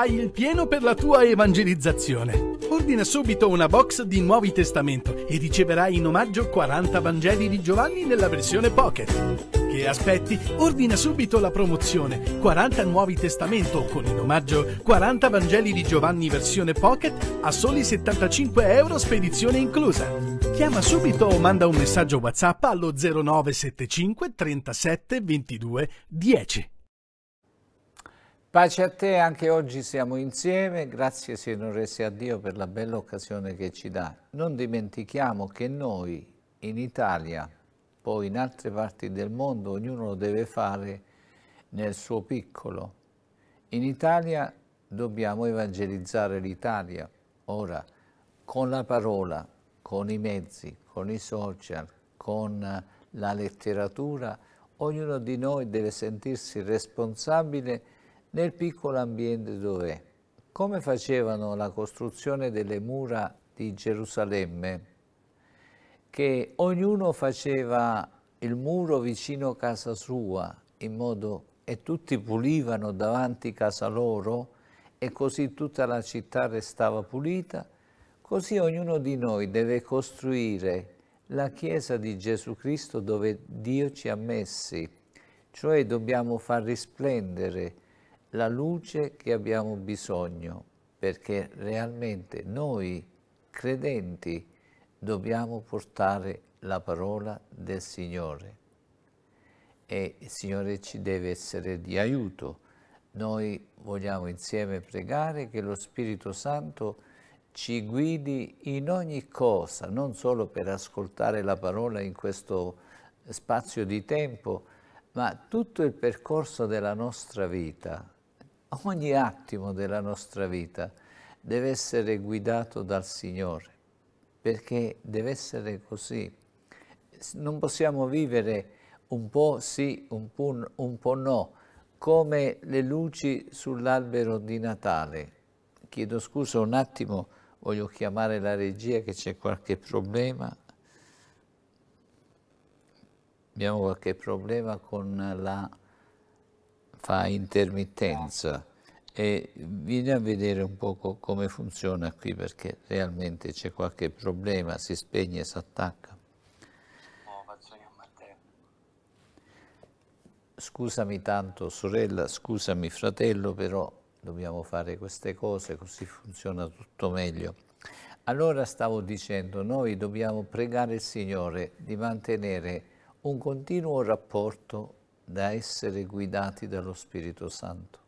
Fai il pieno per la tua evangelizzazione. Ordina subito una box di Nuovi Testamento e riceverai in omaggio 40 Vangeli di Giovanni nella versione Pocket. Che aspetti? Ordina subito la promozione 40 Nuovi Testamento con in omaggio 40 Vangeli di Giovanni versione Pocket a soli 75 euro spedizione inclusa. Chiama subito o manda un messaggio WhatsApp allo 0975 37 22 10. Pace a te, anche oggi siamo insieme, grazie Signore sia a Dio per la bella occasione che ci dà. Non dimentichiamo che noi in Italia, poi in altre parti del mondo, ognuno lo deve fare nel suo piccolo. In Italia dobbiamo evangelizzare l'Italia, ora, con la parola, con i mezzi, con i social, con la letteratura, ognuno di noi deve sentirsi responsabile nel piccolo ambiente dove Come facevano la costruzione delle mura di Gerusalemme, che ognuno faceva il muro vicino a casa sua, in modo e tutti pulivano davanti casa loro e così tutta la città restava pulita, così ognuno di noi deve costruire la Chiesa di Gesù Cristo dove Dio ci ha messi, cioè dobbiamo far risplendere la luce che abbiamo bisogno, perché realmente noi credenti dobbiamo portare la parola del Signore e il Signore ci deve essere di aiuto. Noi vogliamo insieme pregare che lo Spirito Santo ci guidi in ogni cosa, non solo per ascoltare la parola in questo spazio di tempo, ma tutto il percorso della nostra vita, ogni attimo della nostra vita deve essere guidato dal Signore, perché deve essere così. Non possiamo vivere un po' sì, un po', un po no, come le luci sull'albero di Natale. Chiedo scusa un attimo, voglio chiamare la regia che c'è qualche problema. Abbiamo qualche problema con la fa intermittenza e vieni a vedere un poco come funziona qui perché realmente c'è qualche problema, si spegne, si attacca. Scusami tanto sorella, scusami fratello, però dobbiamo fare queste cose così funziona tutto meglio. Allora stavo dicendo, noi dobbiamo pregare il Signore di mantenere un continuo rapporto da essere guidati dallo Spirito Santo.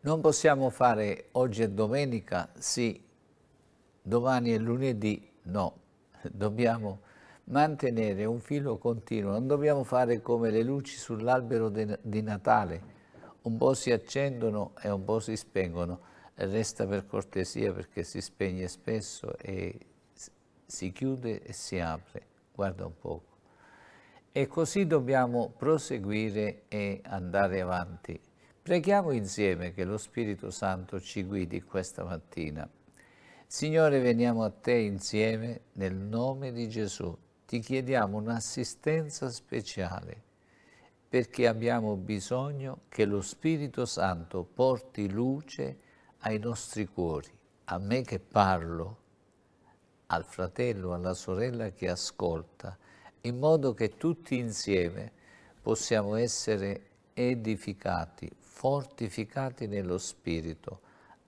Non possiamo fare oggi è domenica, sì, domani è lunedì, no. Dobbiamo mantenere un filo continuo, non dobbiamo fare come le luci sull'albero di Natale, un po' si accendono e un po' si spengono. Resta per cortesia perché si spegne spesso e si chiude e si apre. Guarda un po' E così dobbiamo proseguire e andare avanti. Preghiamo insieme che lo Spirito Santo ci guidi questa mattina. Signore, veniamo a Te insieme nel nome di Gesù. Ti chiediamo un'assistenza speciale perché abbiamo bisogno che lo Spirito Santo porti luce ai nostri cuori, a me che parlo, al fratello, alla sorella che ascolta, in modo che tutti insieme possiamo essere edificati, fortificati nello Spirito,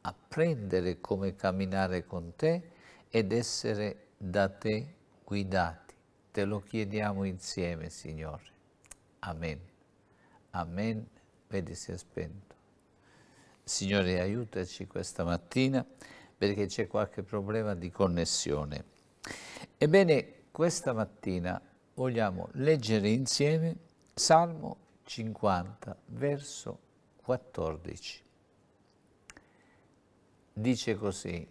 apprendere come camminare con te ed essere da te guidati. Te lo chiediamo insieme, Signore. Amen. Amen. Vedi si è spento. Signore, aiutaci questa mattina perché c'è qualche problema di connessione. Ebbene, questa mattina vogliamo leggere insieme Salmo 50, verso 14. Dice così,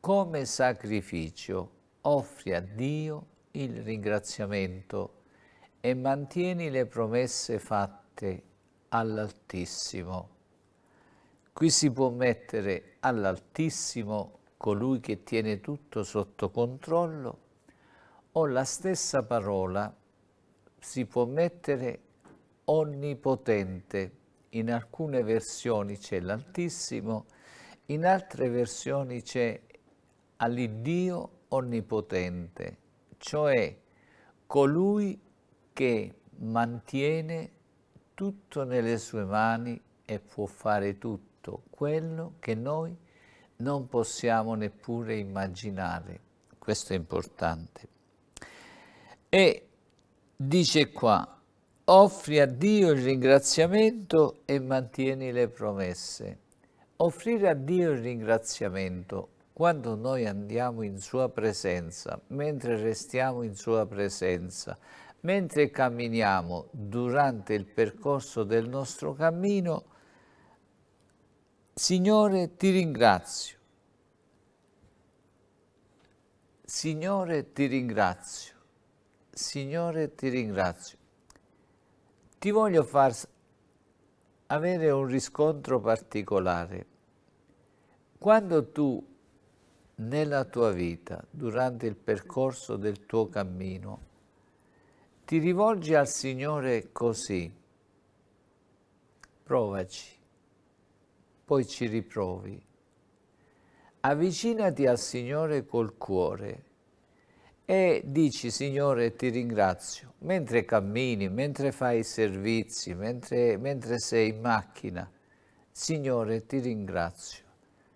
come sacrificio offri a Dio il ringraziamento e mantieni le promesse fatte all'Altissimo. Qui si può mettere all'Altissimo colui che tiene tutto sotto controllo o la stessa parola si può mettere onnipotente. In alcune versioni c'è l'Altissimo, in altre versioni c'è all'Iddio onnipotente, cioè colui che mantiene tutto nelle sue mani e può fare tutto quello che noi non possiamo neppure immaginare. Questo è importante. E dice qua, offri a Dio il ringraziamento e mantieni le promesse. Offrire a Dio il ringraziamento quando noi andiamo in Sua presenza, mentre restiamo in Sua presenza, mentre camminiamo durante il percorso del nostro cammino, Signore ti ringrazio. Signore ti ringrazio. Signore ti ringrazio. Ti voglio far avere un riscontro particolare. Quando tu nella tua vita, durante il percorso del tuo cammino, ti rivolgi al Signore così, provaci, poi ci riprovi. Avvicinati al Signore col cuore, e dici Signore ti ringrazio, mentre cammini, mentre fai i servizi, mentre, mentre sei in macchina, Signore ti ringrazio,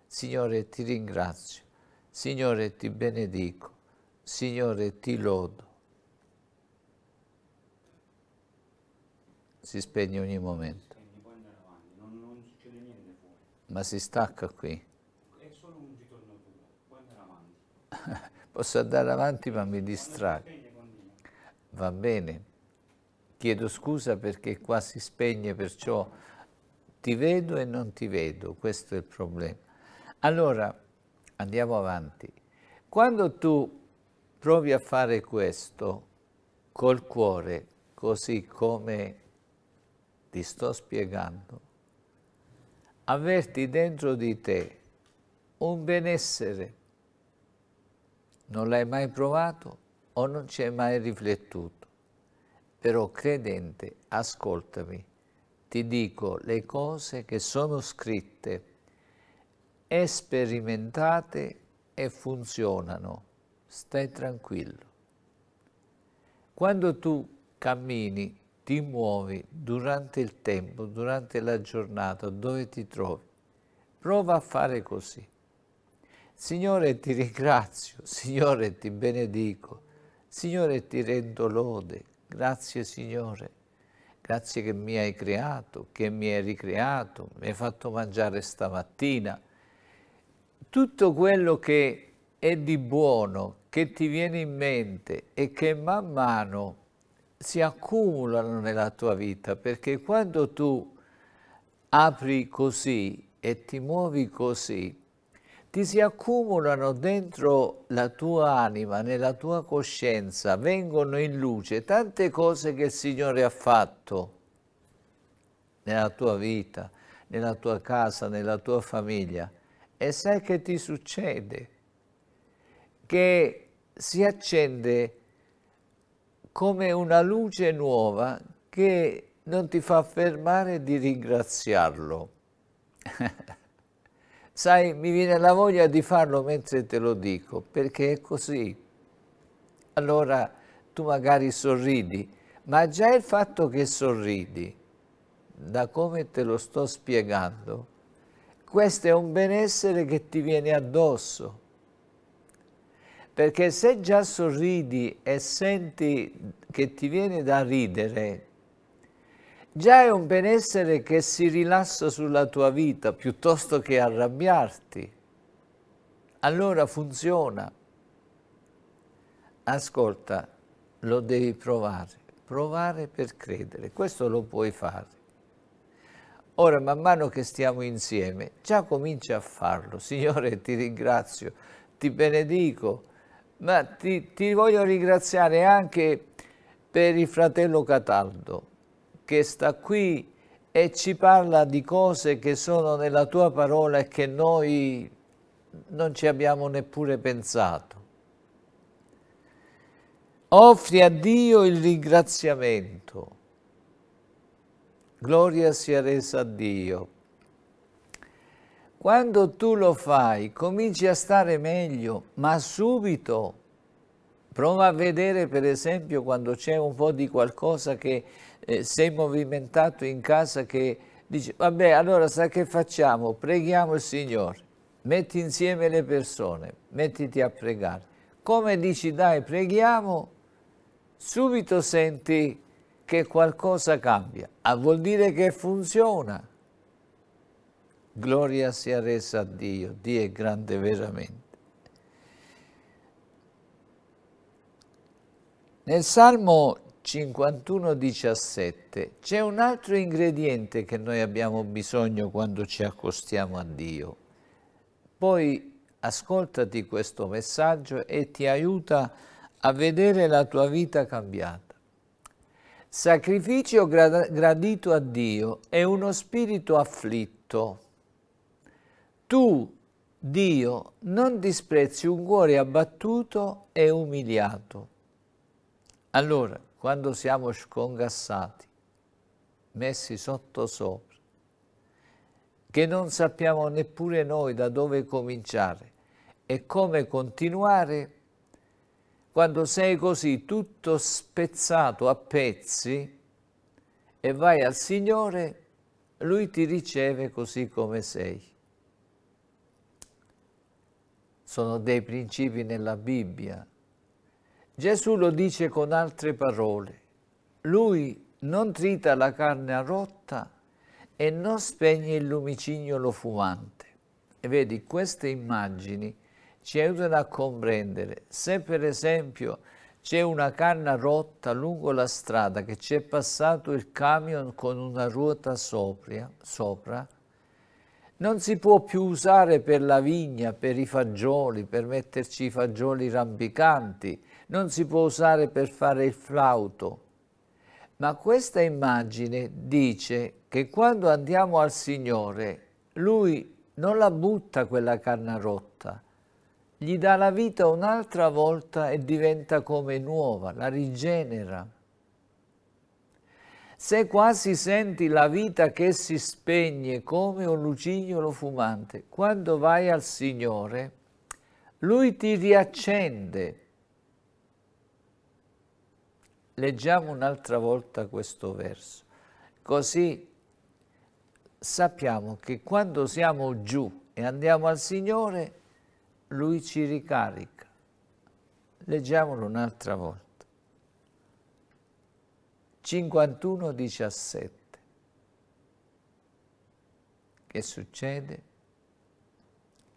Signore ti ringrazio, Signore ti benedico, Signore ti lodo. Si spegne ogni momento. Ma si stacca qui. È solo un ritorno tuo, puoi andare avanti. Posso andare avanti ma mi distrago. Va bene. Chiedo scusa perché qua si spegne, perciò ti vedo e non ti vedo, questo è il problema. Allora, andiamo avanti. Quando tu provi a fare questo col cuore, così come ti sto spiegando, avverti dentro di te un benessere non l'hai mai provato o non ci hai mai riflettuto. Però credente, ascoltami, ti dico le cose che sono scritte, sperimentate e funzionano. Stai tranquillo. Quando tu cammini, ti muovi durante il tempo, durante la giornata, dove ti trovi, prova a fare così. Signore ti ringrazio, Signore ti benedico, Signore ti rendo lode, grazie Signore, grazie che mi hai creato, che mi hai ricreato, mi hai fatto mangiare stamattina. Tutto quello che è di buono, che ti viene in mente e che man mano si accumulano nella tua vita, perché quando tu apri così e ti muovi così, ti si accumulano dentro la tua anima, nella tua coscienza, vengono in luce tante cose che il Signore ha fatto nella tua vita, nella tua casa, nella tua famiglia. E sai che ti succede? Che si accende come una luce nuova che non ti fa fermare di ringraziarlo. Sai, mi viene la voglia di farlo mentre te lo dico, perché è così. Allora tu magari sorridi, ma già il fatto che sorridi, da come te lo sto spiegando, questo è un benessere che ti viene addosso. Perché se già sorridi e senti che ti viene da ridere, già è un benessere che si rilassa sulla tua vita piuttosto che arrabbiarti. Allora funziona. Ascolta, lo devi provare, provare per credere, questo lo puoi fare. Ora, man mano che stiamo insieme, già comincia a farlo. Signore, ti ringrazio, ti benedico, ma ti, ti voglio ringraziare anche per il fratello Cataldo, che sta qui e ci parla di cose che sono nella tua parola e che noi non ci abbiamo neppure pensato. Offri a Dio il ringraziamento. Gloria sia resa a Dio. Quando tu lo fai, cominci a stare meglio, ma subito. Prova a vedere, per esempio, quando c'è un po' di qualcosa che eh, sei movimentato in casa che dici, vabbè, allora sai che facciamo? Preghiamo il Signore, metti insieme le persone, mettiti a pregare. Come dici, dai, preghiamo, subito senti che qualcosa cambia, ah, vuol dire che funziona. Gloria sia resa a Dio, Dio è grande veramente. Nel Salmo 51,17. C'è un altro ingrediente che noi abbiamo bisogno quando ci accostiamo a Dio. Poi ascoltati questo messaggio e ti aiuta a vedere la tua vita cambiata. Sacrificio gradito a Dio è uno spirito afflitto. Tu, Dio, non disprezzi un cuore abbattuto e umiliato. Allora, quando siamo scongassati, messi sotto sopra, che non sappiamo neppure noi da dove cominciare e come continuare, quando sei così tutto spezzato a pezzi e vai al Signore, Lui ti riceve così come sei. Sono dei principi nella Bibbia Gesù lo dice con altre parole. Lui non trita la carne rotta e non spegne il lumicignolo fumante. E vedi, queste immagini ci aiutano a comprendere se per esempio c'è una canna rotta lungo la strada che ci è passato il camion con una ruota sopra, sopra non si può più usare per la vigna, per i fagioli, per metterci i fagioli rampicanti, non si può usare per fare il flauto. Ma questa immagine dice che quando andiamo al Signore, Lui non la butta quella canna rotta, gli dà la vita un'altra volta e diventa come nuova, la rigenera se quasi senti la vita che si spegne come un lucignolo fumante, quando vai al Signore, Lui ti riaccende. Leggiamo un'altra volta questo verso, così sappiamo che quando siamo giù e andiamo al Signore, Lui ci ricarica. Leggiamolo un'altra volta. 51-17. Che succede?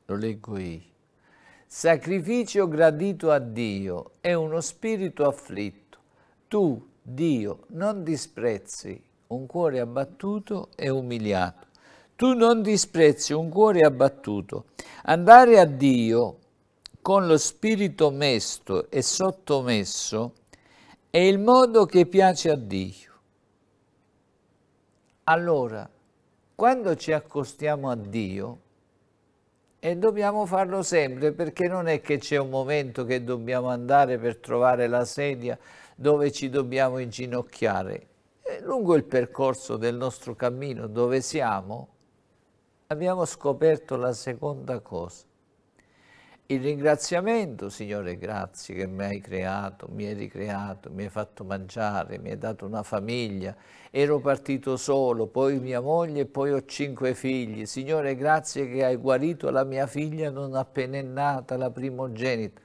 Lo leggo io. Sacrificio gradito a Dio è uno spirito afflitto. Tu, Dio, non disprezzi un cuore abbattuto e umiliato. Tu non disprezzi un cuore abbattuto. Andare a Dio con lo spirito mesto e sottomesso è il modo che piace a Dio. Allora, quando ci accostiamo a Dio, e dobbiamo farlo sempre, perché non è che c'è un momento che dobbiamo andare per trovare la sedia dove ci dobbiamo inginocchiare. E lungo il percorso del nostro cammino dove siamo, abbiamo scoperto la seconda cosa, il ringraziamento, Signore, grazie che mi hai creato, mi hai ricreato, mi hai fatto mangiare, mi hai dato una famiglia, ero partito solo, poi mia moglie e poi ho cinque figli. Signore, grazie che hai guarito la mia figlia non appena è nata, la primogenita.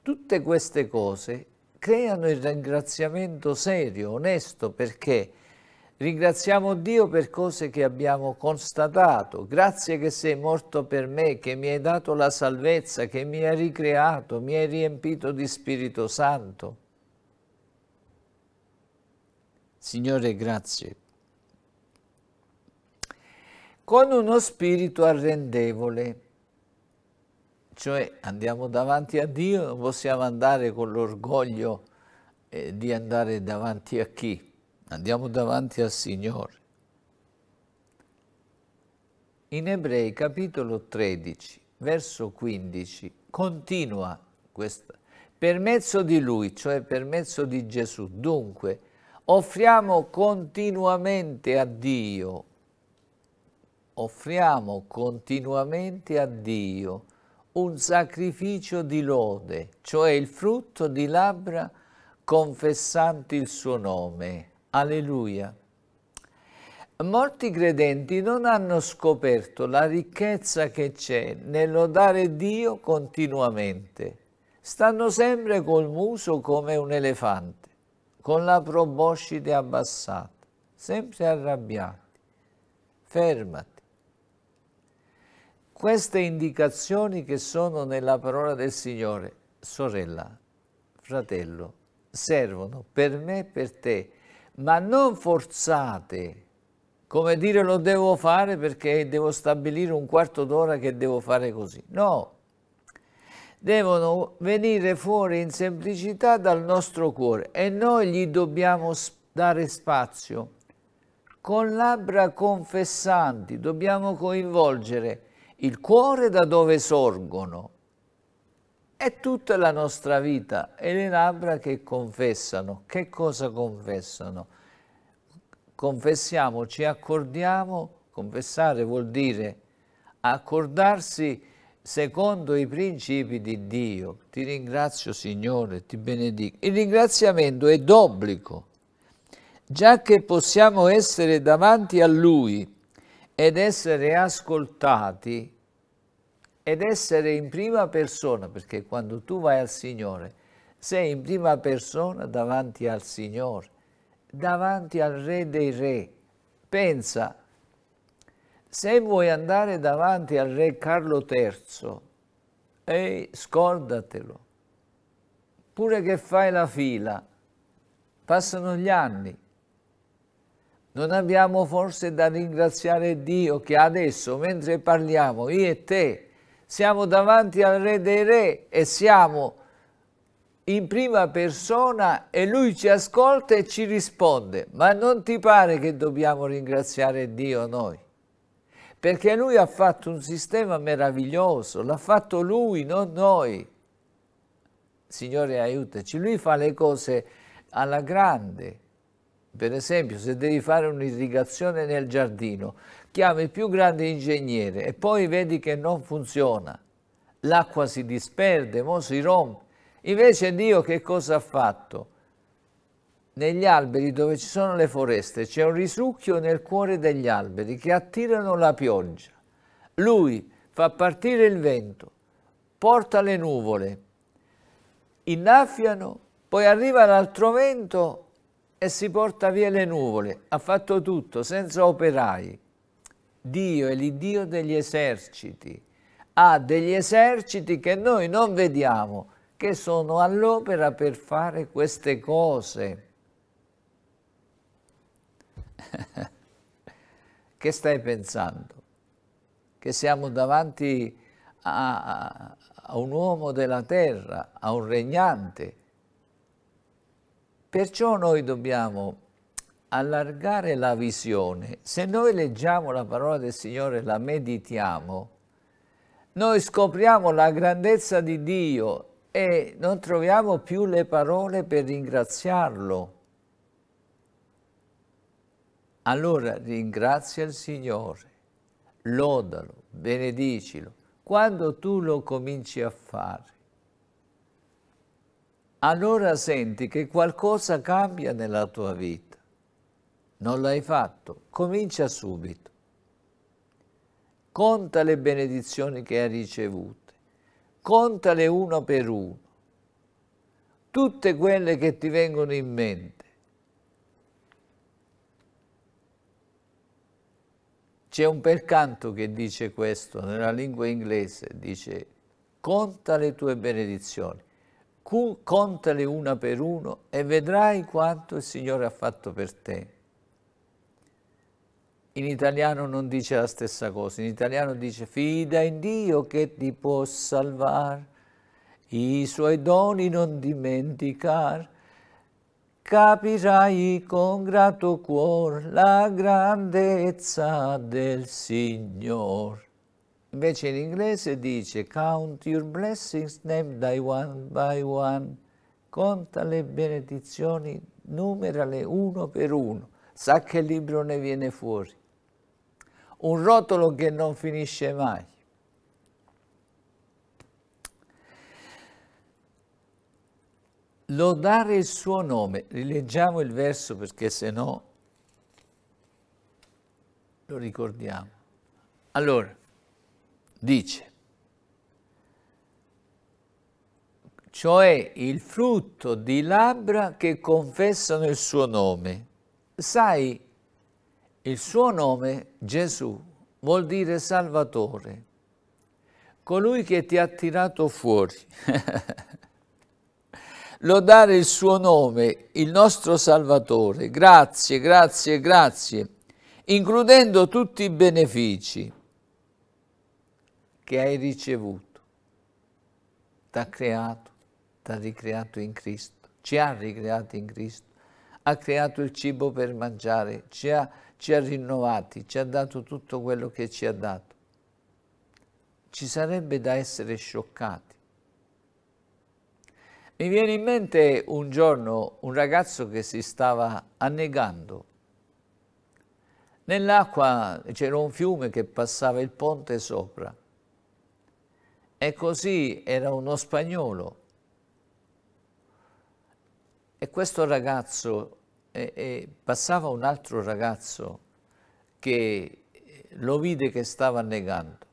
Tutte queste cose creano il ringraziamento serio, onesto, perché? Ringraziamo Dio per cose che abbiamo constatato. Grazie che sei morto per me, che mi hai dato la salvezza, che mi hai ricreato, mi hai riempito di Spirito Santo. Signore, grazie. Con uno spirito arrendevole, cioè andiamo davanti a Dio, non possiamo andare con l'orgoglio eh, di andare davanti a chi? Andiamo davanti al Signore. In Ebrei capitolo 13, verso 15, continua questa. Per mezzo di Lui, cioè per mezzo di Gesù, dunque, offriamo continuamente a Dio, offriamo continuamente a Dio un sacrificio di lode, cioè il frutto di labbra confessanti il suo nome. Alleluia. Molti credenti non hanno scoperto la ricchezza che c'è nell'odare Dio continuamente. Stanno sempre col muso come un elefante, con la proboscide abbassata, sempre arrabbiati. Fermati. Queste indicazioni che sono nella parola del Signore, sorella, fratello, servono per me e per te ma non forzate, come dire lo devo fare perché devo stabilire un quarto d'ora che devo fare così. No, devono venire fuori in semplicità dal nostro cuore e noi gli dobbiamo dare spazio. Con labbra confessanti dobbiamo coinvolgere il cuore da dove sorgono è tutta la nostra vita e le labbra che confessano. Che cosa confessano? Confessiamo, ci accordiamo, confessare vuol dire accordarsi secondo i principi di Dio. Ti ringrazio Signore, ti benedico. Il ringraziamento è d'obbligo, già che possiamo essere davanti a Lui ed essere ascoltati ed essere in prima persona, perché quando tu vai al Signore, sei in prima persona davanti al Signore, davanti al Re dei Re. Pensa, se vuoi andare davanti al Re Carlo III, e scordatelo, pure che fai la fila, passano gli anni, non abbiamo forse da ringraziare Dio che adesso, mentre parliamo, io e te, siamo davanti al Re dei Re e siamo in prima persona e lui ci ascolta e ci risponde. Ma non ti pare che dobbiamo ringraziare Dio noi? Perché lui ha fatto un sistema meraviglioso, l'ha fatto lui, non noi. Signore aiutaci, lui fa le cose alla grande. Per esempio, se devi fare un'irrigazione nel giardino, chiami il più grande ingegnere e poi vedi che non funziona, l'acqua si disperde, mo si rompe. Invece Dio che cosa ha fatto? Negli alberi dove ci sono le foreste c'è un risucchio nel cuore degli alberi che attirano la pioggia. Lui fa partire il vento, porta le nuvole, innaffiano, poi arriva l'altro vento e si porta via le nuvole. Ha fatto tutto senza operai, Dio è l'Iddio degli eserciti, ha degli eserciti che noi non vediamo, che sono all'opera per fare queste cose. che stai pensando? Che siamo davanti a, a un uomo della terra, a un regnante. Perciò noi dobbiamo allargare la visione. Se noi leggiamo la parola del Signore, e la meditiamo, noi scopriamo la grandezza di Dio e non troviamo più le parole per ringraziarlo. Allora ringrazia il Signore, lodalo, benedicilo, quando tu lo cominci a fare. Allora senti che qualcosa cambia nella tua vita non l'hai fatto, comincia subito. Conta le benedizioni che hai ricevute, contale uno per uno, tutte quelle che ti vengono in mente. C'è un percanto che dice questo nella lingua inglese, dice conta le tue benedizioni, contale una per uno e vedrai quanto il Signore ha fatto per te in italiano non dice la stessa cosa, in italiano dice fida in Dio che ti può salvare, i suoi doni non dimenticar, capirai con grato cuore la grandezza del Signore. Invece in inglese dice count your blessings name by one by one, conta le benedizioni, numerale uno per uno, sa che libro ne viene fuori un rotolo che non finisce mai. Lodare il suo nome, rileggiamo il verso perché se no lo ricordiamo. Allora, dice, cioè il frutto di labbra che confessano il suo nome. Sai, il suo nome, Gesù, vuol dire Salvatore, colui che ti ha tirato fuori. Lodare il suo nome, il nostro Salvatore, grazie, grazie, grazie, includendo tutti i benefici che hai ricevuto, t'ha creato, ti ha ricreato in Cristo, ci ha ricreato in Cristo, ha creato il cibo per mangiare, ci ha ci ha rinnovati, ci ha dato tutto quello che ci ha dato. Ci sarebbe da essere scioccati. Mi viene in mente un giorno un ragazzo che si stava annegando. Nell'acqua c'era un fiume che passava il ponte sopra. E così era uno spagnolo. E questo ragazzo e, e passava un altro ragazzo che eh, lo vide che stava annegando.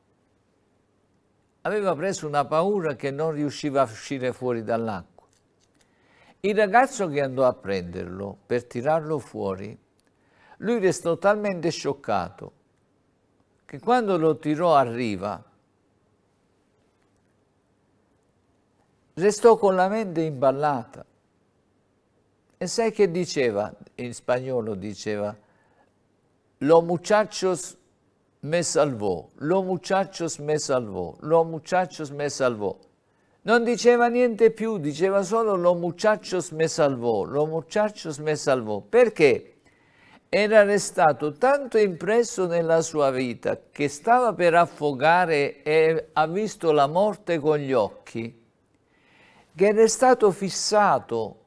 Aveva preso una paura che non riusciva a uscire fuori dall'acqua. Il ragazzo che andò a prenderlo per tirarlo fuori, lui restò talmente scioccato che quando lo tirò a riva, restò con la mente imballata e sai che diceva, in spagnolo diceva, lo muchachos me salvò, lo muchachos me salvò, lo muchachos me salvò. Non diceva niente più, diceva solo lo muchachos me salvò, lo muchachos me salvò. Perché? Era restato tanto impresso nella sua vita che stava per affogare e ha visto la morte con gli occhi, che era stato fissato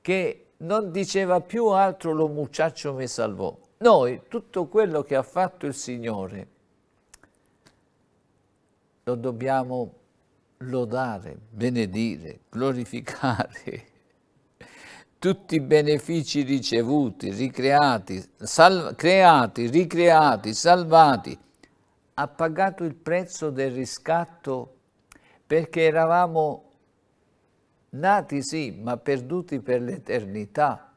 che non diceva più altro lo mucciaccio mi salvò. Noi tutto quello che ha fatto il Signore lo dobbiamo lodare, benedire, glorificare. Tutti i benefici ricevuti, ricreati, creati, ricreati, salvati, ha pagato il prezzo del riscatto perché eravamo nati sì, ma perduti per l'eternità.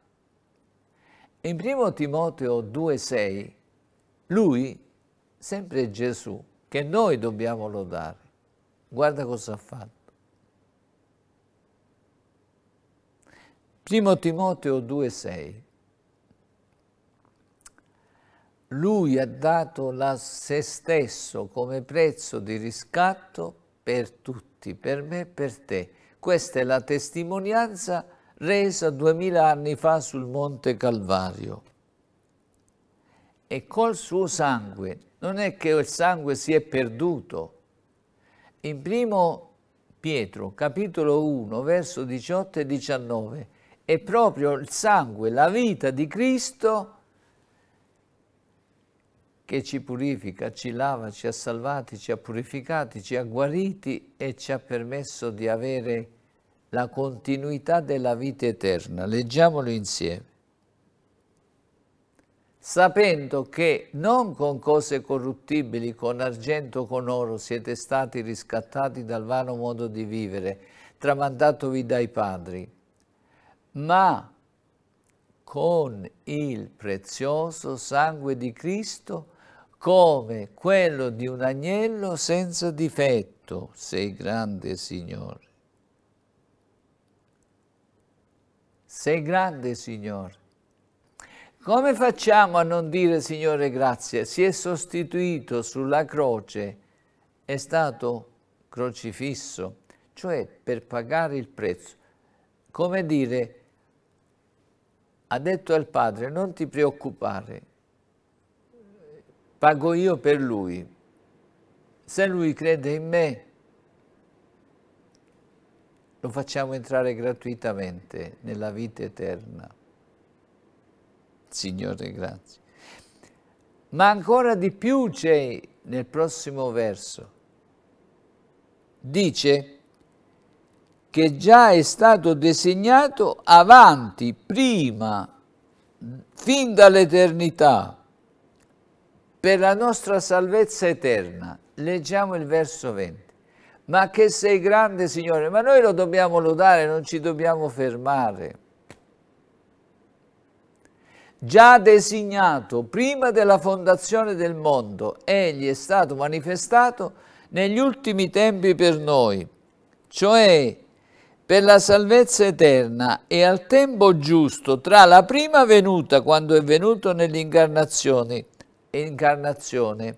In 1 Timoteo 2,6, lui, sempre Gesù, che noi dobbiamo lodare, guarda cosa ha fatto. 1 Timoteo 2,6 Lui ha dato la se stesso come prezzo di riscatto per tutti, per me e per te questa è la testimonianza resa duemila anni fa sul Monte Calvario. E col suo sangue, non è che il sangue si è perduto. In primo Pietro, capitolo 1, verso 18 e 19, è proprio il sangue, la vita di Cristo che ci purifica, ci lava, ci ha salvati, ci ha purificati, ci ha guariti e ci ha permesso di avere la continuità della vita eterna. Leggiamolo insieme. Sapendo che non con cose corruttibili, con argento, con oro, siete stati riscattati dal vano modo di vivere, tramandatovi dai padri, ma con il prezioso sangue di Cristo come quello di un agnello senza difetto, sei grande Signore. Sei grande Signore. Come facciamo a non dire Signore grazie? Si è sostituito sulla croce, è stato crocifisso, cioè per pagare il prezzo. Come dire, ha detto al Padre, non ti preoccupare, pago io per lui. Se lui crede in me, lo facciamo entrare gratuitamente nella vita eterna. Signore, grazie. Ma ancora di più c'è nel prossimo verso. Dice che già è stato designato avanti, prima, fin dall'eternità per la nostra salvezza eterna. Leggiamo il verso 20. Ma che sei grande, Signore, ma noi lo dobbiamo lodare, non ci dobbiamo fermare. Già designato prima della fondazione del mondo, egli è stato manifestato negli ultimi tempi per noi, cioè per la salvezza eterna e al tempo giusto tra la prima venuta, quando è venuto nell'incarnazione, incarnazione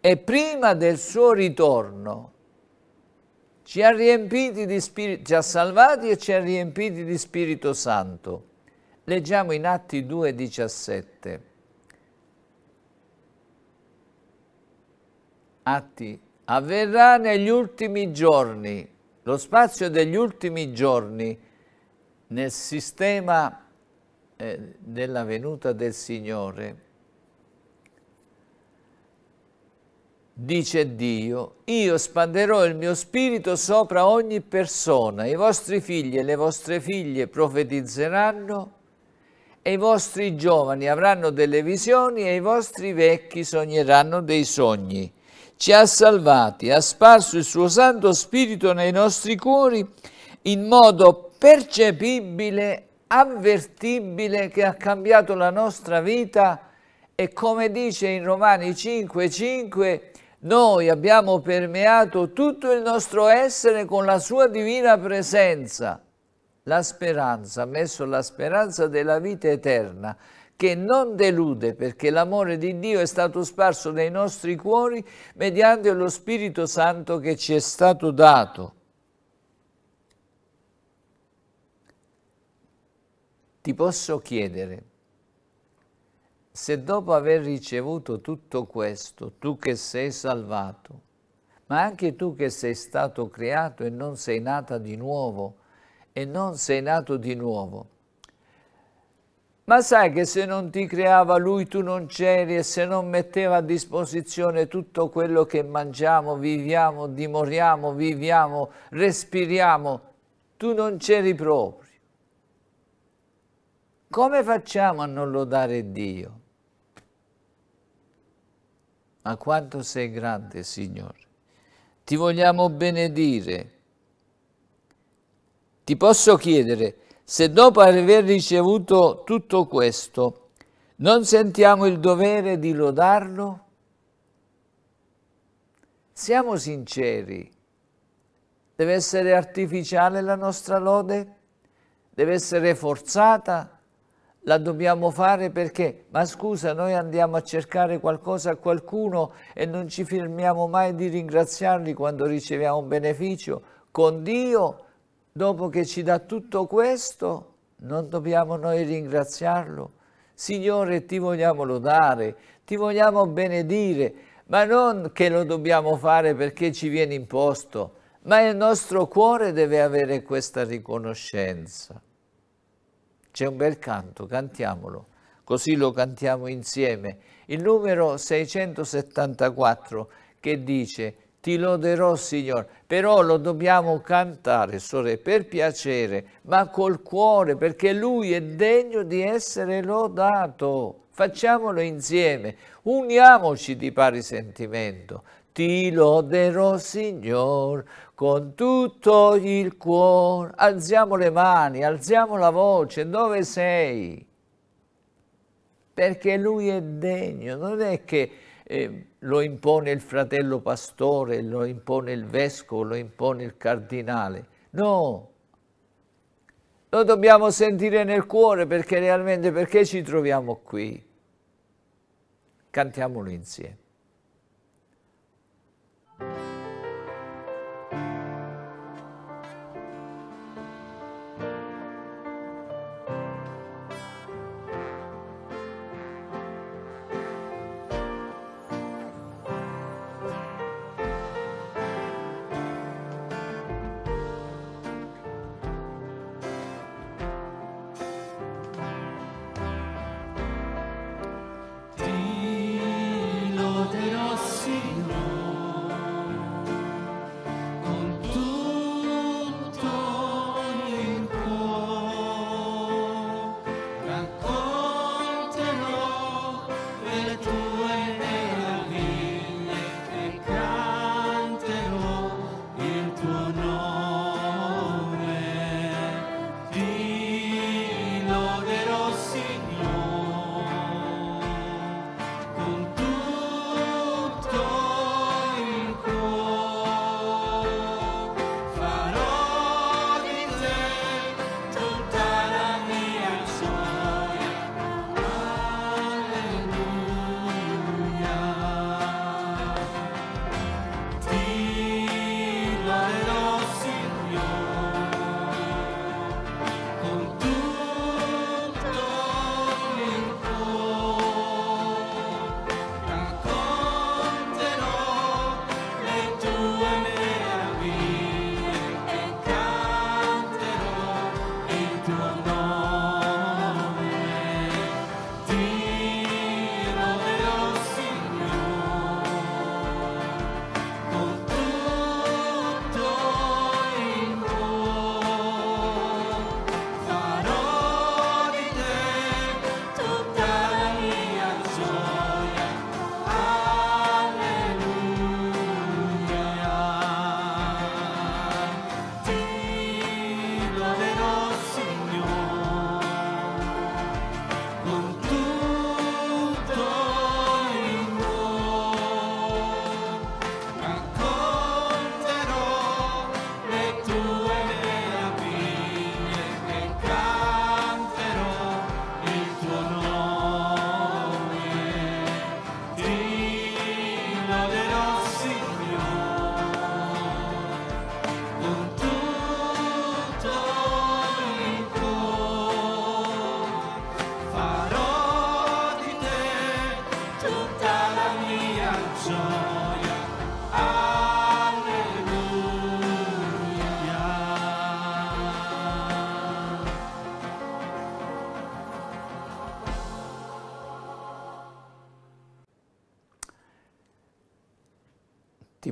e prima del suo ritorno ci ha riempiti di Spirito, ci ha salvati e ci ha riempiti di Spirito Santo. Leggiamo in Atti 2,17. Atti, avverrà negli ultimi giorni, lo spazio degli ultimi giorni nel sistema eh, della venuta del Signore dice Dio, io spanderò il mio spirito sopra ogni persona, i vostri figli e le vostre figlie profetizzeranno, e i vostri giovani avranno delle visioni e i vostri vecchi sogneranno dei sogni. Ci ha salvati, ha sparso il suo Santo Spirito nei nostri cuori in modo percepibile, avvertibile, che ha cambiato la nostra vita e come dice in Romani 5,5, noi abbiamo permeato tutto il nostro essere con la sua divina presenza, la speranza, messo la speranza della vita eterna, che non delude perché l'amore di Dio è stato sparso nei nostri cuori mediante lo Spirito Santo che ci è stato dato. Ti posso chiedere, se dopo aver ricevuto tutto questo, tu che sei salvato, ma anche tu che sei stato creato e non sei nata di nuovo, e non sei nato di nuovo, ma sai che se non ti creava lui tu non c'eri e se non metteva a disposizione tutto quello che mangiamo, viviamo, dimoriamo, viviamo, respiriamo, tu non c'eri proprio. Come facciamo a non lodare Dio? ma quanto sei grande, Signore. Ti vogliamo benedire. Ti posso chiedere se dopo aver ricevuto tutto questo non sentiamo il dovere di lodarlo? Siamo sinceri. Deve essere artificiale la nostra lode? Deve essere forzata? la dobbiamo fare perché, ma scusa, noi andiamo a cercare qualcosa a qualcuno e non ci fermiamo mai di ringraziarli quando riceviamo un beneficio. Con Dio, dopo che ci dà tutto questo, non dobbiamo noi ringraziarlo? Signore, ti vogliamo lodare, ti vogliamo benedire, ma non che lo dobbiamo fare perché ci viene imposto, ma il nostro cuore deve avere questa riconoscenza. C'è un bel canto, cantiamolo. Così lo cantiamo insieme. Il numero 674 che dice ti loderò Signore, però lo dobbiamo cantare, sorelle, per piacere, ma col cuore, perché Lui è degno di essere lodato. Facciamolo insieme, uniamoci di pari sentimento. Ti loderò Signore, con tutto il cuore. Alziamo le mani, alziamo la voce, dove sei? Perché lui è degno, non è che eh, lo impone il fratello pastore, lo impone il vescovo, lo impone il cardinale. No, lo dobbiamo sentire nel cuore perché realmente perché ci troviamo qui. Cantiamolo insieme.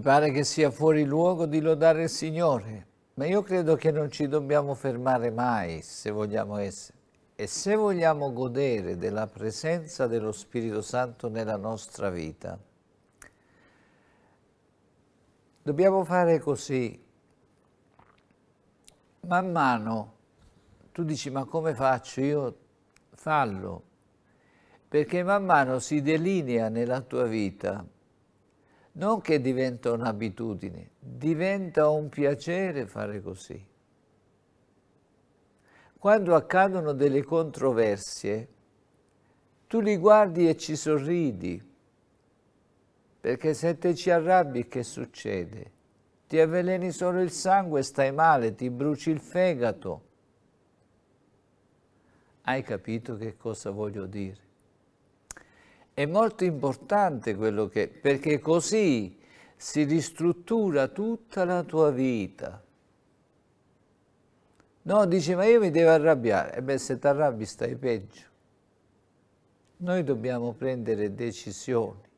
pare che sia fuori luogo di lodare il Signore, ma io credo che non ci dobbiamo fermare mai se vogliamo essere. E se vogliamo godere della presenza dello Spirito Santo nella nostra vita, dobbiamo fare così. Man mano tu dici ma come faccio? Io fallo, perché man mano si delinea nella tua vita non che diventa un'abitudine, diventa un piacere fare così. Quando accadono delle controversie, tu li guardi e ci sorridi, perché se te ci arrabbi che succede? Ti avveleni solo il sangue, stai male, ti bruci il fegato. Hai capito che cosa voglio dire? È molto importante quello che... perché così si ristruttura tutta la tua vita. No, dici, ma io mi devo arrabbiare. E beh, se ti arrabbi stai peggio. Noi dobbiamo prendere decisioni.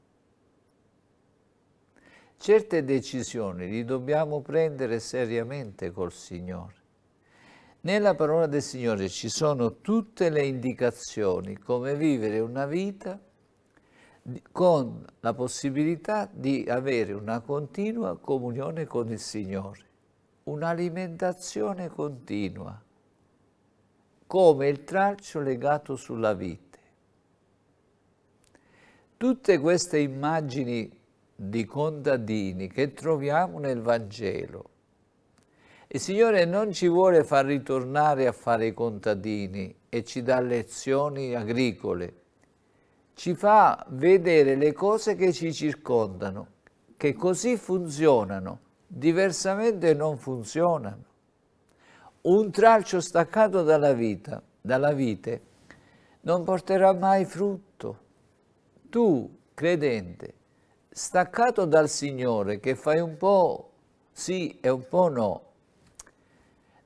Certe decisioni le dobbiamo prendere seriamente col Signore. Nella parola del Signore ci sono tutte le indicazioni come vivere una vita con la possibilità di avere una continua comunione con il Signore, un'alimentazione continua, come il tralcio legato sulla vite. Tutte queste immagini di contadini che troviamo nel Vangelo, il Signore non ci vuole far ritornare a fare i contadini e ci dà lezioni agricole, ci fa vedere le cose che ci circondano, che così funzionano, diversamente non funzionano. Un tralcio staccato dalla vita, dalla vite, non porterà mai frutto. Tu, credente, staccato dal Signore, che fai un po' sì e un po' no,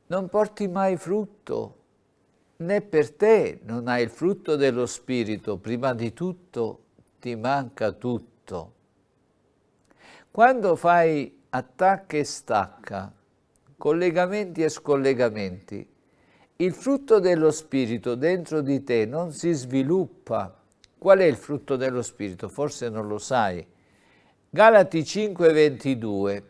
non porti mai frutto né per te non hai il frutto dello Spirito, prima di tutto ti manca tutto. Quando fai attacca e stacca, collegamenti e scollegamenti, il frutto dello Spirito dentro di te non si sviluppa. Qual è il frutto dello Spirito? Forse non lo sai. Galati 5:22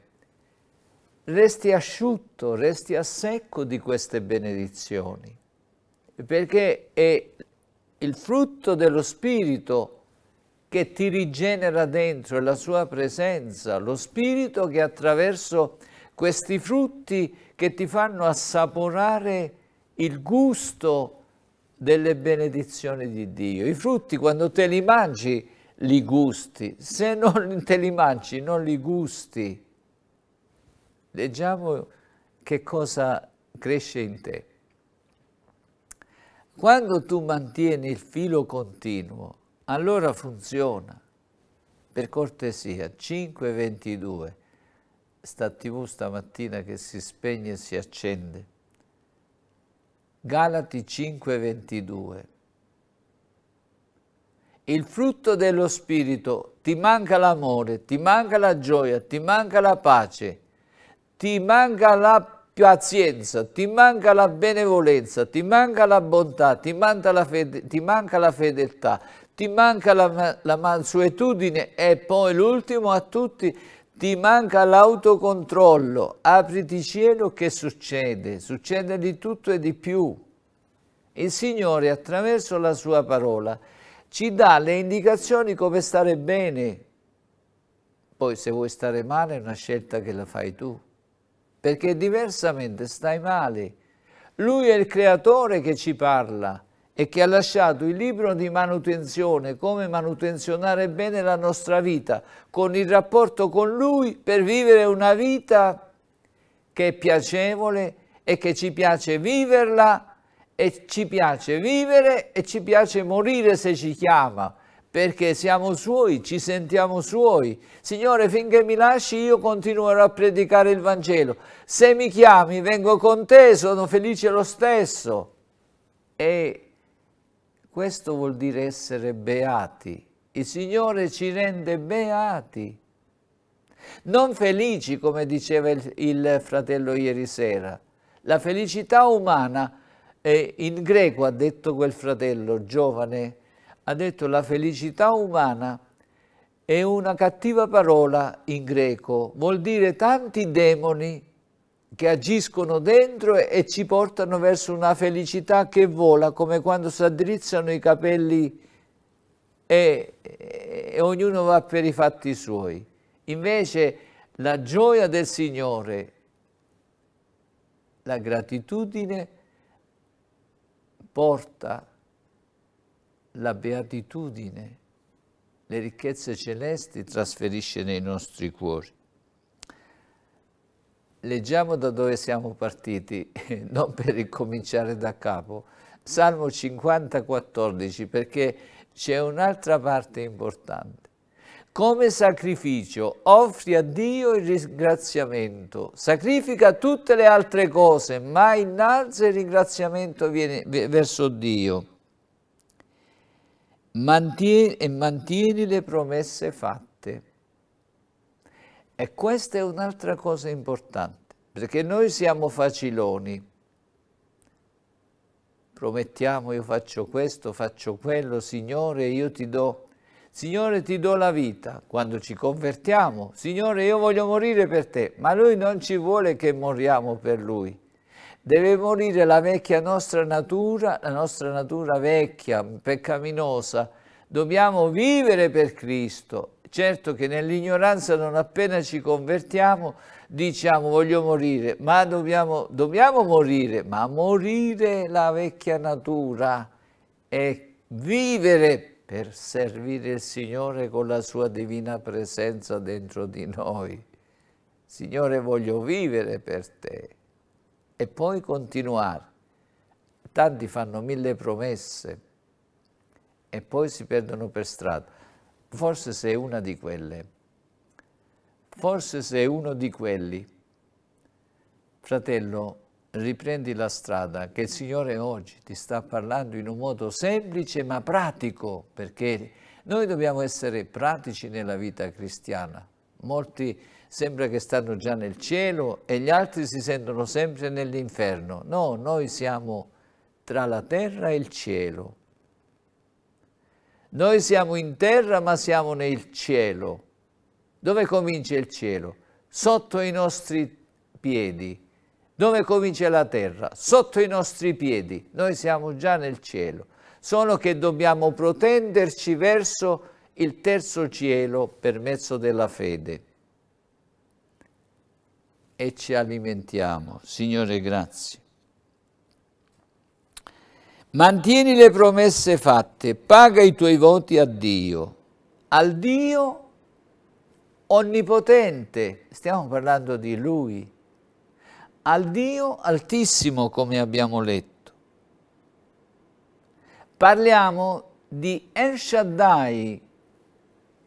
Resti asciutto, resti a secco di queste benedizioni perché è il frutto dello Spirito che ti rigenera dentro, è la sua presenza, lo Spirito che attraverso questi frutti che ti fanno assaporare il gusto delle benedizioni di Dio. I frutti quando te li mangi li gusti, se non te li mangi non li gusti. Leggiamo che cosa cresce in te. Quando tu mantieni il filo continuo, allora funziona. Per cortesia, 5.22, sta tv stamattina che si spegne e si accende. Galati 5.22. Il frutto dello Spirito, ti manca l'amore, ti manca la gioia, ti manca la pace, ti manca la pazienza, ti manca la benevolenza, ti manca la bontà, ti manca la, fede, ti manca la fedeltà, ti manca la, la mansuetudine e poi l'ultimo a tutti, ti manca l'autocontrollo. Apriti cielo, che succede? Succede di tutto e di più. Il Signore attraverso la sua parola ci dà le indicazioni come stare bene. Poi se vuoi stare male è una scelta che la fai tu perché diversamente stai male. Lui è il creatore che ci parla e che ha lasciato il libro di manutenzione, come manutenzionare bene la nostra vita, con il rapporto con Lui per vivere una vita che è piacevole e che ci piace viverla e ci piace vivere e ci piace morire se ci chiama, perché siamo suoi, ci sentiamo suoi. Signore, finché mi lasci io continuerò a predicare il Vangelo. Se mi chiami, vengo con te, sono felice lo stesso. E questo vuol dire essere beati. Il Signore ci rende beati. Non felici, come diceva il, il fratello ieri sera. La felicità umana, eh, in greco ha detto quel fratello giovane, ha detto la felicità umana è una cattiva parola in greco, vuol dire tanti demoni che agiscono dentro e ci portano verso una felicità che vola, come quando si addrizzano i capelli e, e, e ognuno va per i fatti suoi. Invece la gioia del Signore, la gratitudine porta la beatitudine, le ricchezze celesti trasferisce nei nostri cuori. Leggiamo da dove siamo partiti, non per ricominciare da capo. Salmo 50, 14, perché c'è un'altra parte importante. Come sacrificio offri a Dio il ringraziamento, sacrifica tutte le altre cose, ma innalza il ringraziamento viene, verso Dio mantieni, e mantieni le promesse fatte. E questa è un'altra cosa importante, perché noi siamo faciloni. Promettiamo io faccio questo, faccio quello, Signore io ti do. Signore ti do la vita quando ci convertiamo. Signore io voglio morire per te, ma lui non ci vuole che moriamo per lui Deve morire la vecchia nostra natura, la nostra natura vecchia, peccaminosa. Dobbiamo vivere per Cristo. Certo che nell'ignoranza non appena ci convertiamo diciamo voglio morire, ma dobbiamo, dobbiamo morire, ma morire la vecchia natura è vivere per servire il Signore con la sua divina presenza dentro di noi. Signore, voglio vivere per te e poi continuare. Tanti fanno mille promesse e poi si perdono per strada. Forse sei una di quelle, forse sei uno di quelli. Fratello, riprendi la strada che il Signore oggi ti sta parlando in un modo semplice ma pratico, perché noi dobbiamo essere pratici nella vita cristiana. Molti sembra che stanno già nel cielo e gli altri si sentono sempre nell'inferno. No, noi siamo tra la terra e il cielo. Noi siamo in terra ma siamo nel cielo. Dove comincia il cielo? Sotto i nostri piedi. Dove comincia la terra? Sotto i nostri piedi. Noi siamo già nel cielo. Solo che dobbiamo protenderci verso il terzo cielo per mezzo della fede e ci alimentiamo. Signore, grazie. Mantieni le promesse fatte, paga i tuoi voti a Dio, al Dio onnipotente, stiamo parlando di Lui, al Dio altissimo come abbiamo letto. Parliamo di El Shaddai,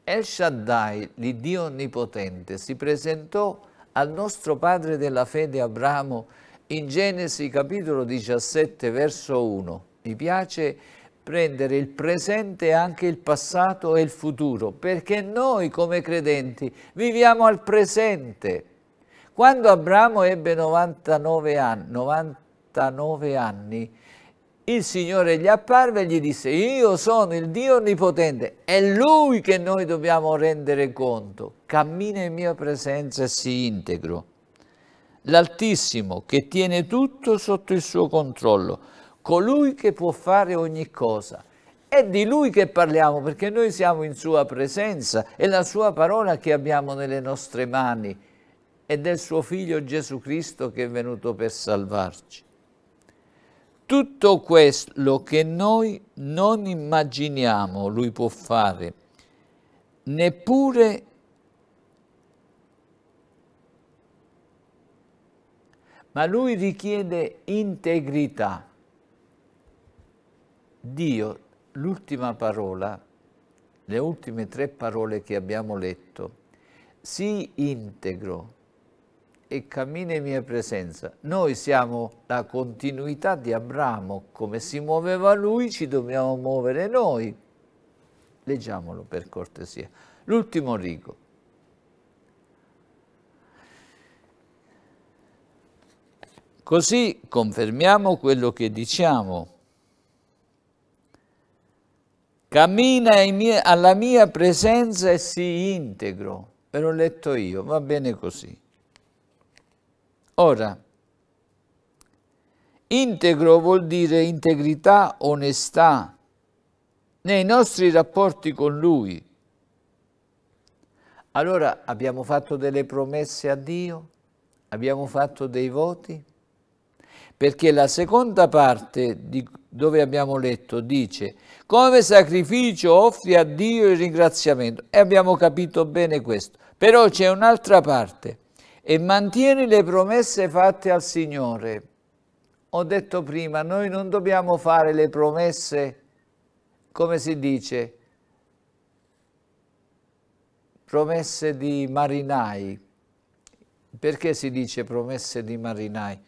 El Shaddai, l'Iddio onnipotente, si presentò al nostro padre della fede Abramo in Genesi capitolo 17 verso 1. Mi piace prendere il presente e anche il passato e il futuro, perché noi come credenti viviamo al presente. Quando Abramo ebbe 99 anni, 99 anni il Signore gli apparve e gli disse, io sono il Dio Onnipotente, è Lui che noi dobbiamo rendere conto cammina in mia presenza e si integro. L'Altissimo che tiene tutto sotto il suo controllo, colui che può fare ogni cosa. È di Lui che parliamo perché noi siamo in Sua presenza, è la Sua parola che abbiamo nelle nostre mani ed è il Suo Figlio Gesù Cristo che è venuto per salvarci. Tutto quello che noi non immaginiamo Lui può fare, neppure ma lui richiede integrità. Dio, l'ultima parola, le ultime tre parole che abbiamo letto, sii integro e cammina in mia presenza. Noi siamo la continuità di Abramo, come si muoveva lui ci dobbiamo muovere noi. Leggiamolo per cortesia. L'ultimo rigo. Così confermiamo quello che diciamo. Cammina alla mia presenza e si integro. Ve l'ho letto io, va bene così. Ora, integro vuol dire integrità, onestà, nei nostri rapporti con Lui. Allora abbiamo fatto delle promesse a Dio? Abbiamo fatto dei voti? perché la seconda parte di, dove abbiamo letto dice come sacrificio offri a Dio il ringraziamento e abbiamo capito bene questo, però c'è un'altra parte e mantieni le promesse fatte al Signore. Ho detto prima, noi non dobbiamo fare le promesse, come si dice, promesse di marinai. Perché si dice promesse di marinai?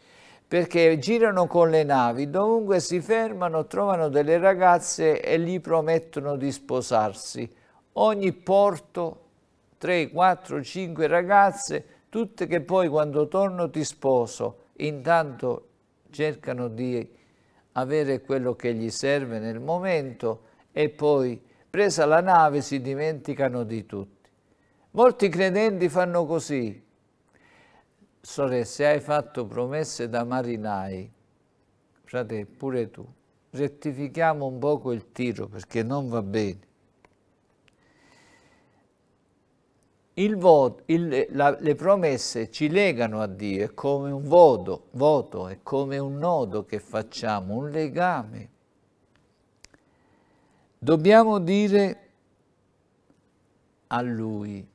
perché girano con le navi, dovunque si fermano trovano delle ragazze e gli promettono di sposarsi. Ogni porto 3, 4, 5 ragazze, tutte che poi quando torno ti sposo, intanto cercano di avere quello che gli serve nel momento e poi presa la nave si dimenticano di tutti. Molti credenti fanno così, sore, se hai fatto promesse da marinai, frate, pure tu, rettifichiamo un poco il tiro perché non va bene. Il voto, il, la, le promesse ci legano a Dio, è come un voto, voto, è come un nodo che facciamo, un legame. Dobbiamo dire a Lui,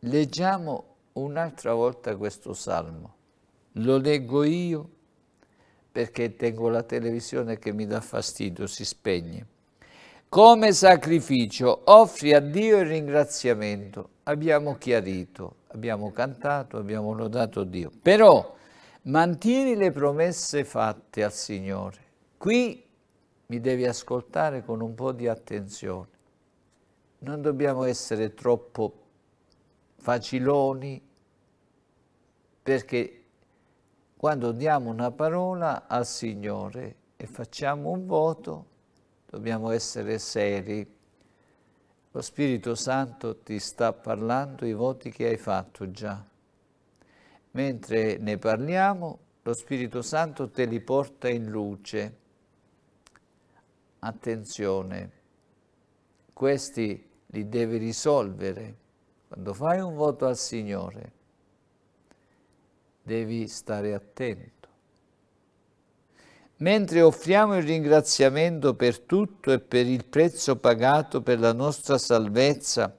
leggiamo un'altra volta questo salmo. Lo leggo io perché tengo la televisione che mi dà fastidio, si spegne. Come sacrificio offri a Dio il ringraziamento. Abbiamo chiarito, abbiamo cantato, abbiamo lodato Dio. Però mantieni le promesse fatte al Signore. Qui mi devi ascoltare con un po' di attenzione. Non dobbiamo essere troppo faciloni, perché quando diamo una parola al Signore e facciamo un voto, dobbiamo essere seri. Lo Spirito Santo ti sta parlando i voti che hai fatto già. Mentre ne parliamo, lo Spirito Santo te li porta in luce. Attenzione, questi li devi risolvere. Quando fai un voto al Signore, devi stare attento. Mentre offriamo il ringraziamento per tutto e per il prezzo pagato per la nostra salvezza,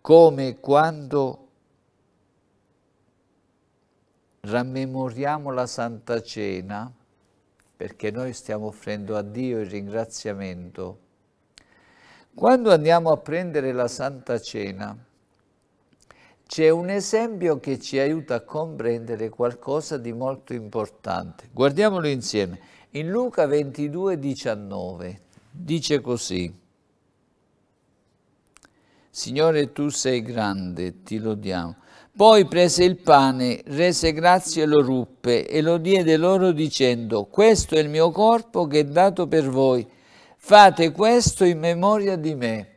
come quando rammemoriamo la Santa Cena, perché noi stiamo offrendo a Dio il ringraziamento, quando andiamo a prendere la Santa Cena, c'è un esempio che ci aiuta a comprendere qualcosa di molto importante. Guardiamolo insieme. In Luca 22, 19 dice così. Signore, tu sei grande, ti lodiamo. Poi prese il pane, rese grazie e lo ruppe e lo diede loro dicendo, questo è il mio corpo che è dato per voi, fate questo in memoria di me.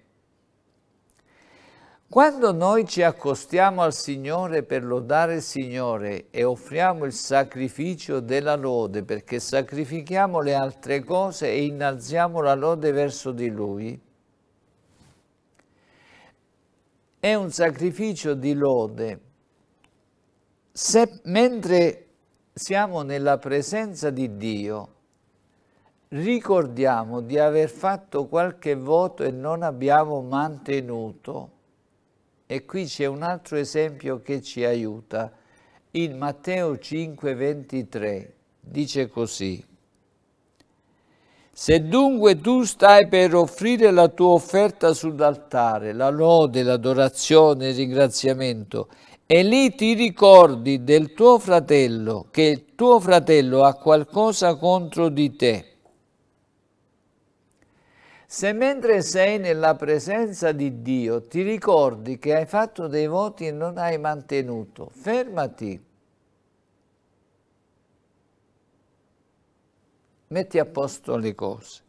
Quando noi ci accostiamo al Signore per lodare il Signore e offriamo il sacrificio della lode perché sacrifichiamo le altre cose e innalziamo la lode verso di Lui, è un sacrificio di lode. Se, mentre siamo nella presenza di Dio, ricordiamo di aver fatto qualche voto e non abbiamo mantenuto, e qui c'è un altro esempio che ci aiuta. In Matteo 5,23 dice così, se dunque tu stai per offrire la tua offerta sull'altare, la lode, l'adorazione, il ringraziamento, e lì ti ricordi del tuo fratello, che il tuo fratello ha qualcosa contro di te, se mentre sei nella presenza di Dio ti ricordi che hai fatto dei voti e non hai mantenuto, fermati. Metti a posto le cose.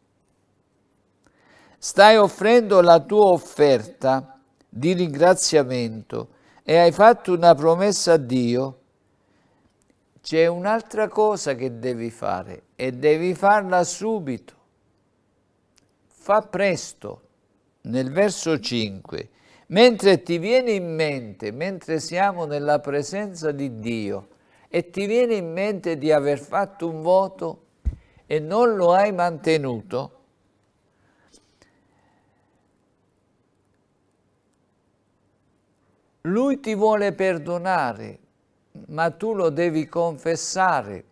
Stai offrendo la tua offerta di ringraziamento e hai fatto una promessa a Dio, c'è un'altra cosa che devi fare e devi farla subito fa presto, nel verso 5, mentre ti viene in mente, mentre siamo nella presenza di Dio, e ti viene in mente di aver fatto un voto e non lo hai mantenuto, Lui ti vuole perdonare, ma tu lo devi confessare.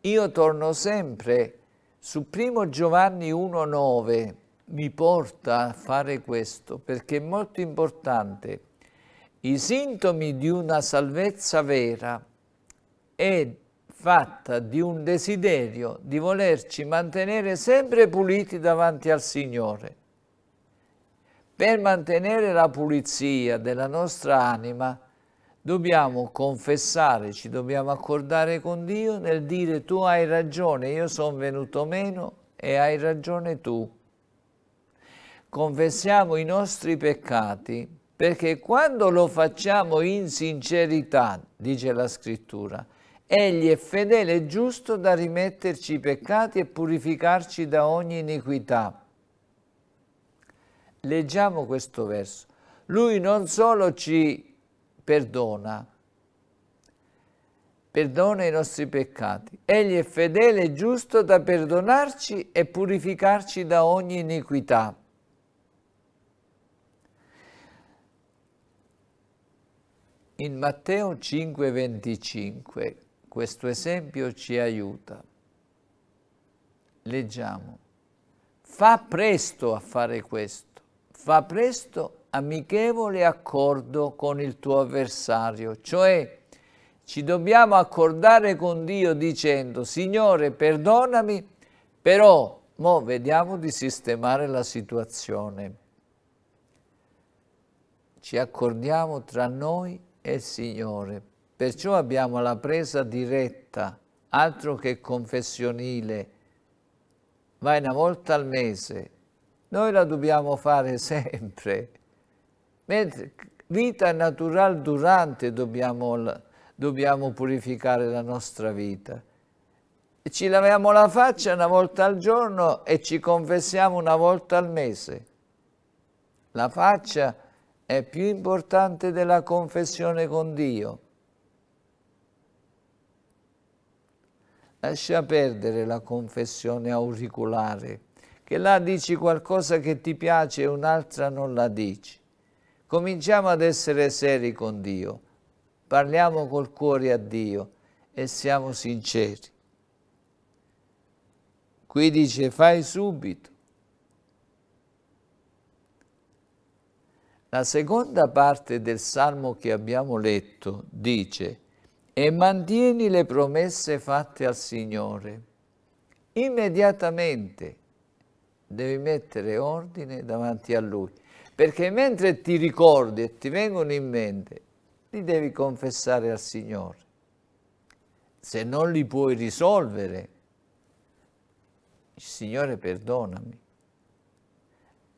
Io torno sempre a su primo Giovanni 1,9 mi porta a fare questo perché è molto importante. I sintomi di una salvezza vera è fatta di un desiderio di volerci mantenere sempre puliti davanti al Signore. Per mantenere la pulizia della nostra anima dobbiamo confessare, ci dobbiamo accordare con Dio nel dire tu hai ragione, io sono venuto meno e hai ragione tu. Confessiamo i nostri peccati perché quando lo facciamo in sincerità, dice la scrittura, Egli è fedele e giusto da rimetterci i peccati e purificarci da ogni iniquità. Leggiamo questo verso. Lui non solo ci perdona. Perdona i nostri peccati. Egli è fedele e giusto da perdonarci e purificarci da ogni iniquità. In Matteo 5,25 questo esempio ci aiuta. Leggiamo. Fa presto a fare questo, fa presto a amichevole accordo con il tuo avversario, cioè ci dobbiamo accordare con Dio dicendo Signore perdonami, però mo vediamo di sistemare la situazione. Ci accordiamo tra noi e il Signore, perciò abbiamo la presa diretta, altro che confessionile, ma una volta al mese. Noi la dobbiamo fare sempre. Mentre vita naturale durante dobbiamo, dobbiamo purificare la nostra vita. Ci laviamo la faccia una volta al giorno e ci confessiamo una volta al mese. La faccia è più importante della confessione con Dio. Lascia perdere la confessione auricolare, che là dici qualcosa che ti piace e un'altra non la dici. Cominciamo ad essere seri con Dio, parliamo col cuore a Dio e siamo sinceri. Qui dice fai subito. La seconda parte del salmo che abbiamo letto dice e mantieni le promesse fatte al Signore. Immediatamente devi mettere ordine davanti a Lui. Perché mentre ti ricordi e ti vengono in mente, li devi confessare al Signore. Se non li puoi risolvere, il Signore perdonami.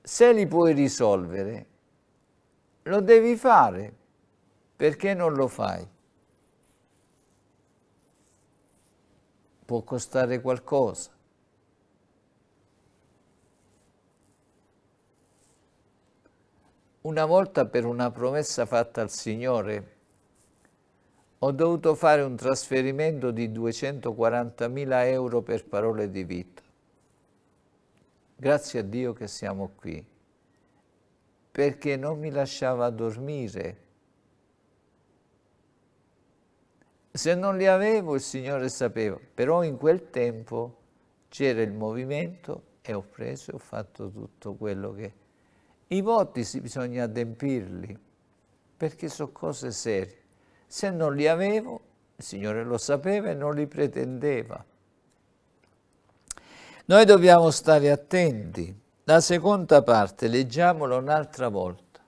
Se li puoi risolvere, lo devi fare. Perché non lo fai? Può costare qualcosa Una volta per una promessa fatta al Signore ho dovuto fare un trasferimento di 240.000 euro per parole di vita. Grazie a Dio che siamo qui, perché non mi lasciava dormire. Se non li avevo il Signore sapeva, però in quel tempo c'era il movimento e ho preso e ho fatto tutto quello che i voti bisogna adempirli, perché sono cose serie. Se non li avevo, il Signore lo sapeva e non li pretendeva. Noi dobbiamo stare attenti. La seconda parte, leggiamola un'altra volta.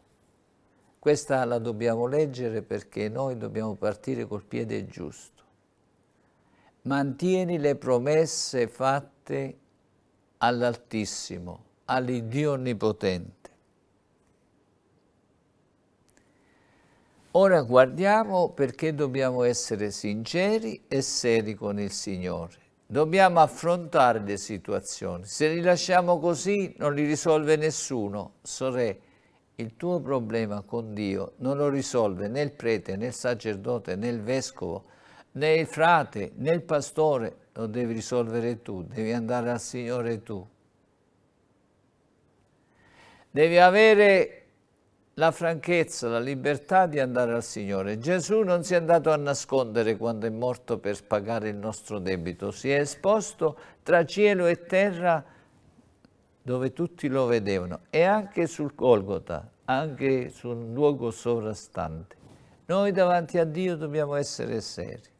Questa la dobbiamo leggere perché noi dobbiamo partire col piede giusto. Mantieni le promesse fatte all'Altissimo, all'Iddio Onnipotente Ora guardiamo perché dobbiamo essere sinceri e seri con il Signore. Dobbiamo affrontare le situazioni. Se li lasciamo così non li risolve nessuno. Sorè, il tuo problema con Dio non lo risolve né il prete, né il sacerdote, né il vescovo, né il frate, né il pastore. Lo devi risolvere tu, devi andare al Signore tu. Devi avere la franchezza, la libertà di andare al Signore. Gesù non si è andato a nascondere quando è morto per pagare il nostro debito, si è esposto tra cielo e terra dove tutti lo vedevano e anche sul Golgota, anche su un luogo sovrastante. Noi davanti a Dio dobbiamo essere seri.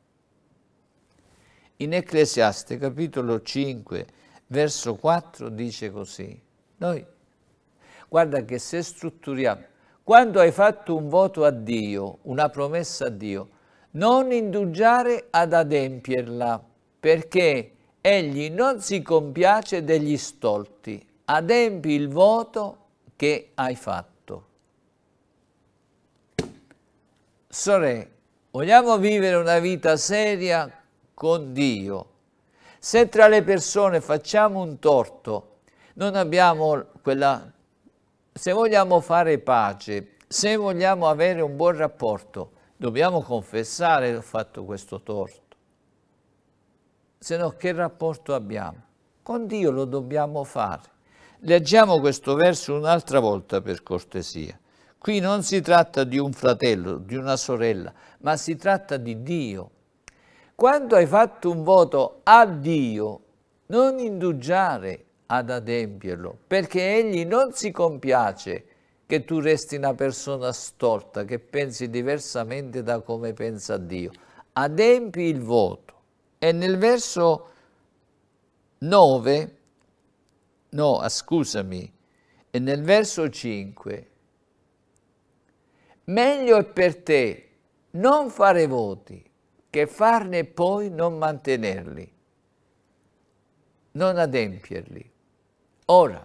In Ecclesiaste capitolo 5, verso 4 dice così, noi guarda che se strutturiamo quando hai fatto un voto a Dio, una promessa a Dio, non indugiare ad adempierla, perché egli non si compiace degli stolti. Adempi il voto che hai fatto. Sorelle, vogliamo vivere una vita seria con Dio. Se tra le persone facciamo un torto, non abbiamo quella se vogliamo fare pace, se vogliamo avere un buon rapporto, dobbiamo confessare che ho fatto questo torto. Se no che rapporto abbiamo? Con Dio lo dobbiamo fare. Leggiamo questo verso un'altra volta per cortesia. Qui non si tratta di un fratello, di una sorella, ma si tratta di Dio. Quando hai fatto un voto a Dio, non indugiare, ad adempierlo, perché egli non si compiace che tu resti una persona storta, che pensi diversamente da come pensa Dio. Adempi il voto. E nel verso 9, no, ah, scusami, e nel verso 5, meglio è per te non fare voti che farne poi non mantenerli, non adempierli. Ora,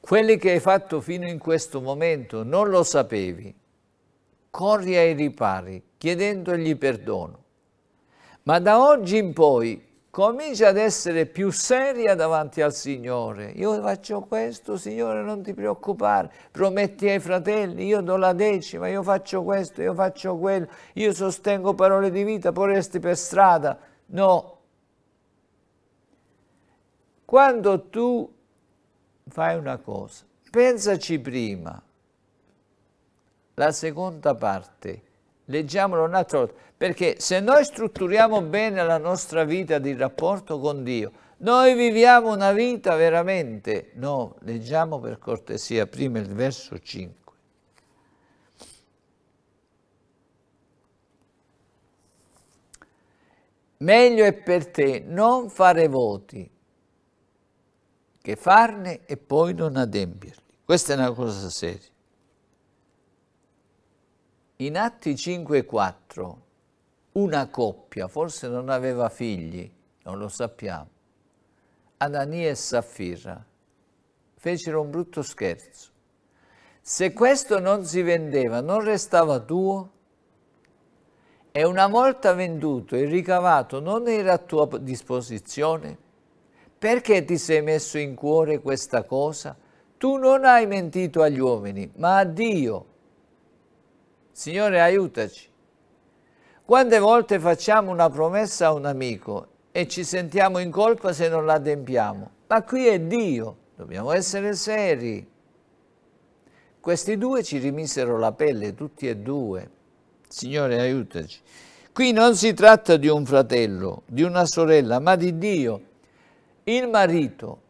quelli che hai fatto fino in questo momento non lo sapevi, corri ai ripari chiedendogli perdono. Ma da oggi in poi comincia ad essere più seria davanti al Signore. Io faccio questo, Signore, non ti preoccupare. Prometti ai fratelli, io do la decima, io faccio questo, io faccio quello, io sostengo parole di vita, poresti per strada. No, quando tu fai una cosa, pensaci prima, la seconda parte, leggiamolo un'altra volta, perché se noi strutturiamo bene la nostra vita di rapporto con Dio, noi viviamo una vita veramente, no, leggiamo per cortesia prima il verso 5. Meglio è per te non fare voti, che farne e poi non adempierli. Questa è una cosa seria. In Atti 5 e 4 una coppia, forse non aveva figli, non lo sappiamo, Anania e Saffira, fecero un brutto scherzo. Se questo non si vendeva, non restava tuo? E una volta venduto e ricavato, non era a tua disposizione? perché ti sei messo in cuore questa cosa? Tu non hai mentito agli uomini, ma a Dio. Signore, aiutaci. Quante volte facciamo una promessa a un amico e ci sentiamo in colpa se non la adempiamo? Ma qui è Dio, dobbiamo essere seri. Questi due ci rimisero la pelle, tutti e due. Signore, aiutaci. Qui non si tratta di un fratello, di una sorella, ma di Dio il marito,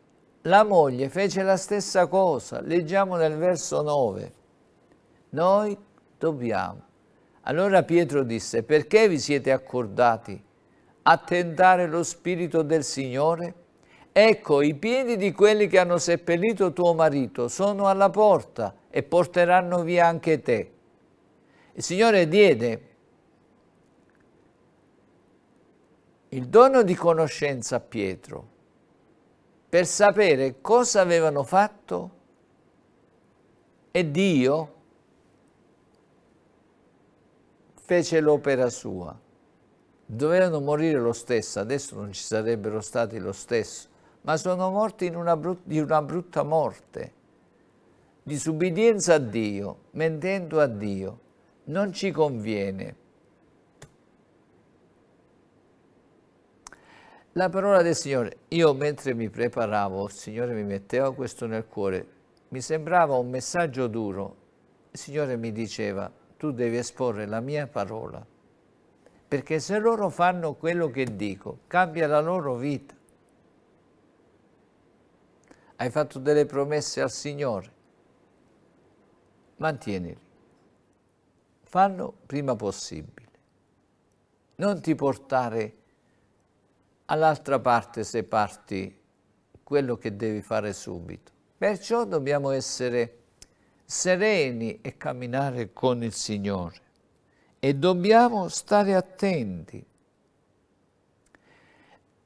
la moglie fece la stessa cosa, leggiamo nel verso 9. Noi dobbiamo. Allora Pietro disse, perché vi siete accordati a tentare lo spirito del Signore? Ecco, i piedi di quelli che hanno seppellito tuo marito sono alla porta e porteranno via anche te. Il Signore diede il dono di conoscenza a Pietro, per sapere cosa avevano fatto e Dio fece l'opera sua. Dovevano morire lo stesso, adesso non ci sarebbero stati lo stesso, ma sono morti una di una brutta morte, disubbidienza a Dio, mentendo a Dio. Non ci conviene. La parola del Signore, io mentre mi preparavo, il Signore mi metteva questo nel cuore, mi sembrava un messaggio duro. Il Signore mi diceva, tu devi esporre la mia parola, perché se loro fanno quello che dico, cambia la loro vita. Hai fatto delle promesse al Signore, mantienili. Fanno prima possibile. Non ti portare a all'altra parte se parti quello che devi fare subito. Perciò dobbiamo essere sereni e camminare con il Signore e dobbiamo stare attenti.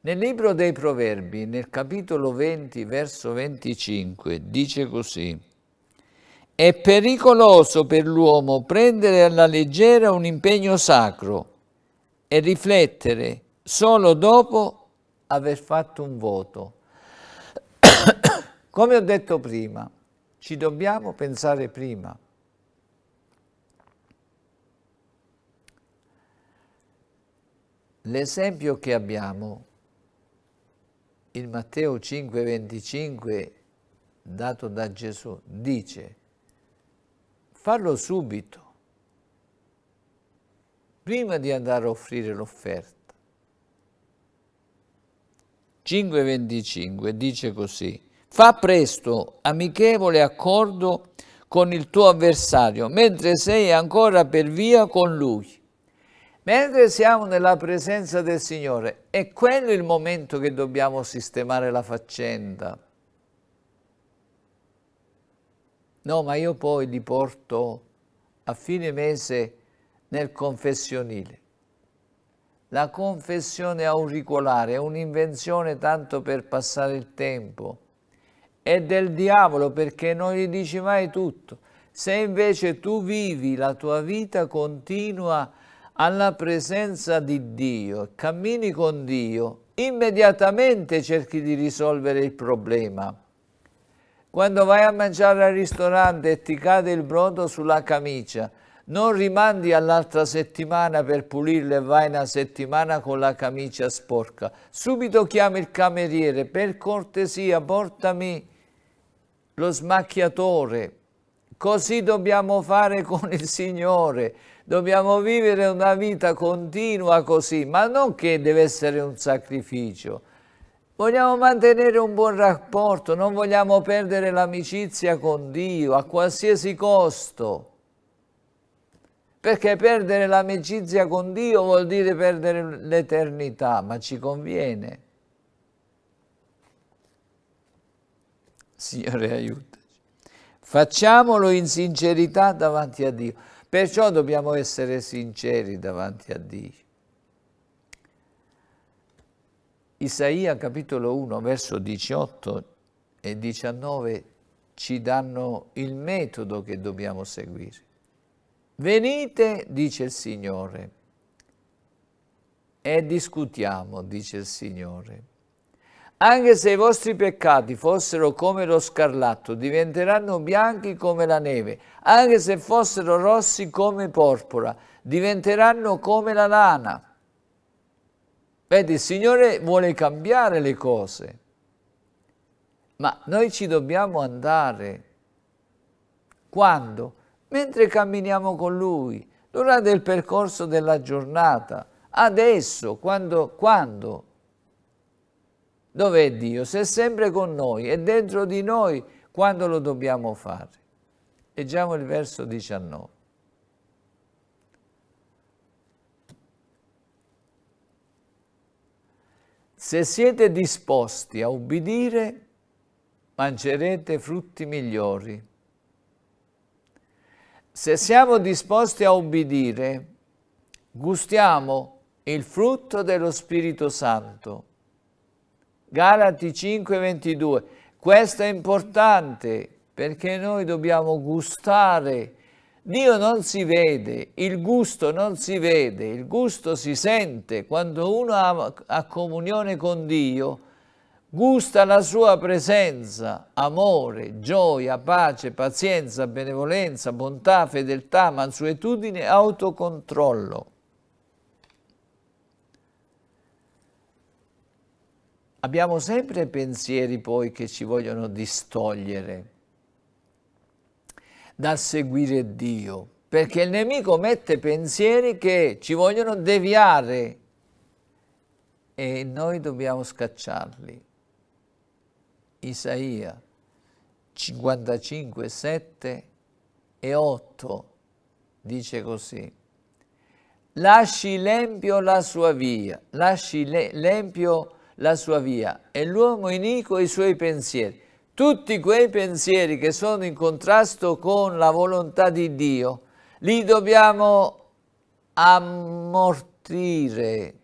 Nel libro dei Proverbi, nel capitolo 20, verso 25, dice così, è pericoloso per l'uomo prendere alla leggera un impegno sacro e riflettere solo dopo aver fatto un voto. Come ho detto prima, ci dobbiamo pensare prima. L'esempio che abbiamo in Matteo 5,25 dato da Gesù dice farlo subito, prima di andare a offrire l'offerta. 5.25 dice così, fa presto amichevole accordo con il tuo avversario, mentre sei ancora per via con lui. Mentre siamo nella presenza del Signore, è quello il momento che dobbiamo sistemare la faccenda. No, ma io poi li porto a fine mese nel confessionile. La confessione auricolare è un'invenzione tanto per passare il tempo. È del diavolo perché non gli dici mai tutto. Se invece tu vivi la tua vita continua alla presenza di Dio, cammini con Dio, immediatamente cerchi di risolvere il problema. Quando vai a mangiare al ristorante e ti cade il brodo sulla camicia, non rimandi all'altra settimana per pulirle, vai una settimana con la camicia sporca. Subito chiami il cameriere, per cortesia portami lo smacchiatore. Così dobbiamo fare con il Signore, dobbiamo vivere una vita continua così, ma non che deve essere un sacrificio. Vogliamo mantenere un buon rapporto, non vogliamo perdere l'amicizia con Dio a qualsiasi costo perché perdere l'amicizia con Dio vuol dire perdere l'eternità, ma ci conviene. Signore aiutaci. Facciamolo in sincerità davanti a Dio. Perciò dobbiamo essere sinceri davanti a Dio. Isaia capitolo 1 verso 18 e 19 ci danno il metodo che dobbiamo seguire. Venite, dice il Signore, e discutiamo, dice il Signore. Anche se i vostri peccati fossero come lo scarlatto, diventeranno bianchi come la neve. Anche se fossero rossi come porpora, diventeranno come la lana. Vedi, il Signore vuole cambiare le cose. Ma noi ci dobbiamo andare. Quando? mentre camminiamo con Lui, durante il percorso della giornata, adesso, quando, quando? Dov'è Dio? Se è sempre con noi, è dentro di noi quando lo dobbiamo fare. Leggiamo il verso 19. Se siete disposti a ubbidire, mangerete frutti migliori se siamo disposti a obbedire, gustiamo il frutto dello Spirito Santo. Galati 5:22. Questo è importante perché noi dobbiamo gustare. Dio non si vede, il gusto non si vede, il gusto si sente. Quando uno ha, ha comunione con Dio, gusta la sua presenza, amore, gioia, pace, pazienza, benevolenza, bontà, fedeltà, mansuetudine, autocontrollo. Abbiamo sempre pensieri poi che ci vogliono distogliere dal seguire Dio, perché il nemico mette pensieri che ci vogliono deviare e noi dobbiamo scacciarli. Isaia 55, 7 e 8 dice così. Lasci l'empio la sua via, lasci l'empio la sua via e l'uomo inico i suoi pensieri. Tutti quei pensieri che sono in contrasto con la volontà di Dio, li dobbiamo ammortire,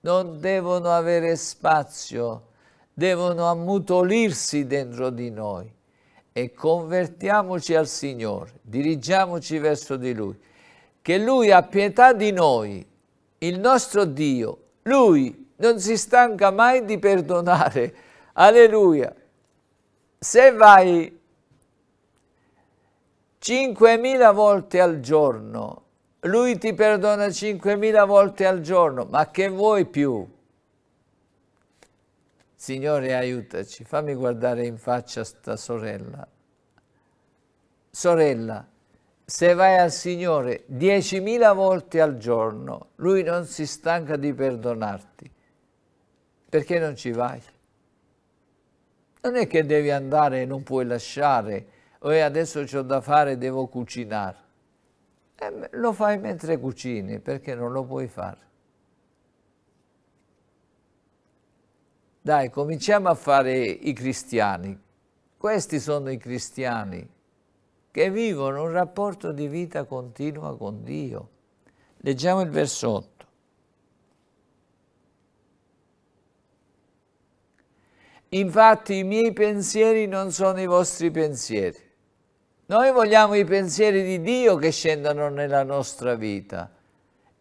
non devono avere spazio devono ammutolirsi dentro di noi e convertiamoci al Signore, dirigiamoci verso di Lui, che Lui ha pietà di noi, il nostro Dio, Lui non si stanca mai di perdonare, alleluia. Se vai 5.000 volte al giorno, Lui ti perdona 5.000 volte al giorno, ma che vuoi più? Signore aiutaci, fammi guardare in faccia sta sorella. Sorella, se vai al Signore diecimila volte al giorno, Lui non si stanca di perdonarti. Perché non ci vai? Non è che devi andare e non puoi lasciare, o oh, adesso ho da fare, devo cucinare. Eh, lo fai mentre cucini, perché non lo puoi fare. Dai, cominciamo a fare i cristiani. Questi sono i cristiani che vivono un rapporto di vita continua con Dio. Leggiamo il versetto. Infatti i miei pensieri non sono i vostri pensieri. Noi vogliamo i pensieri di Dio che scendano nella nostra vita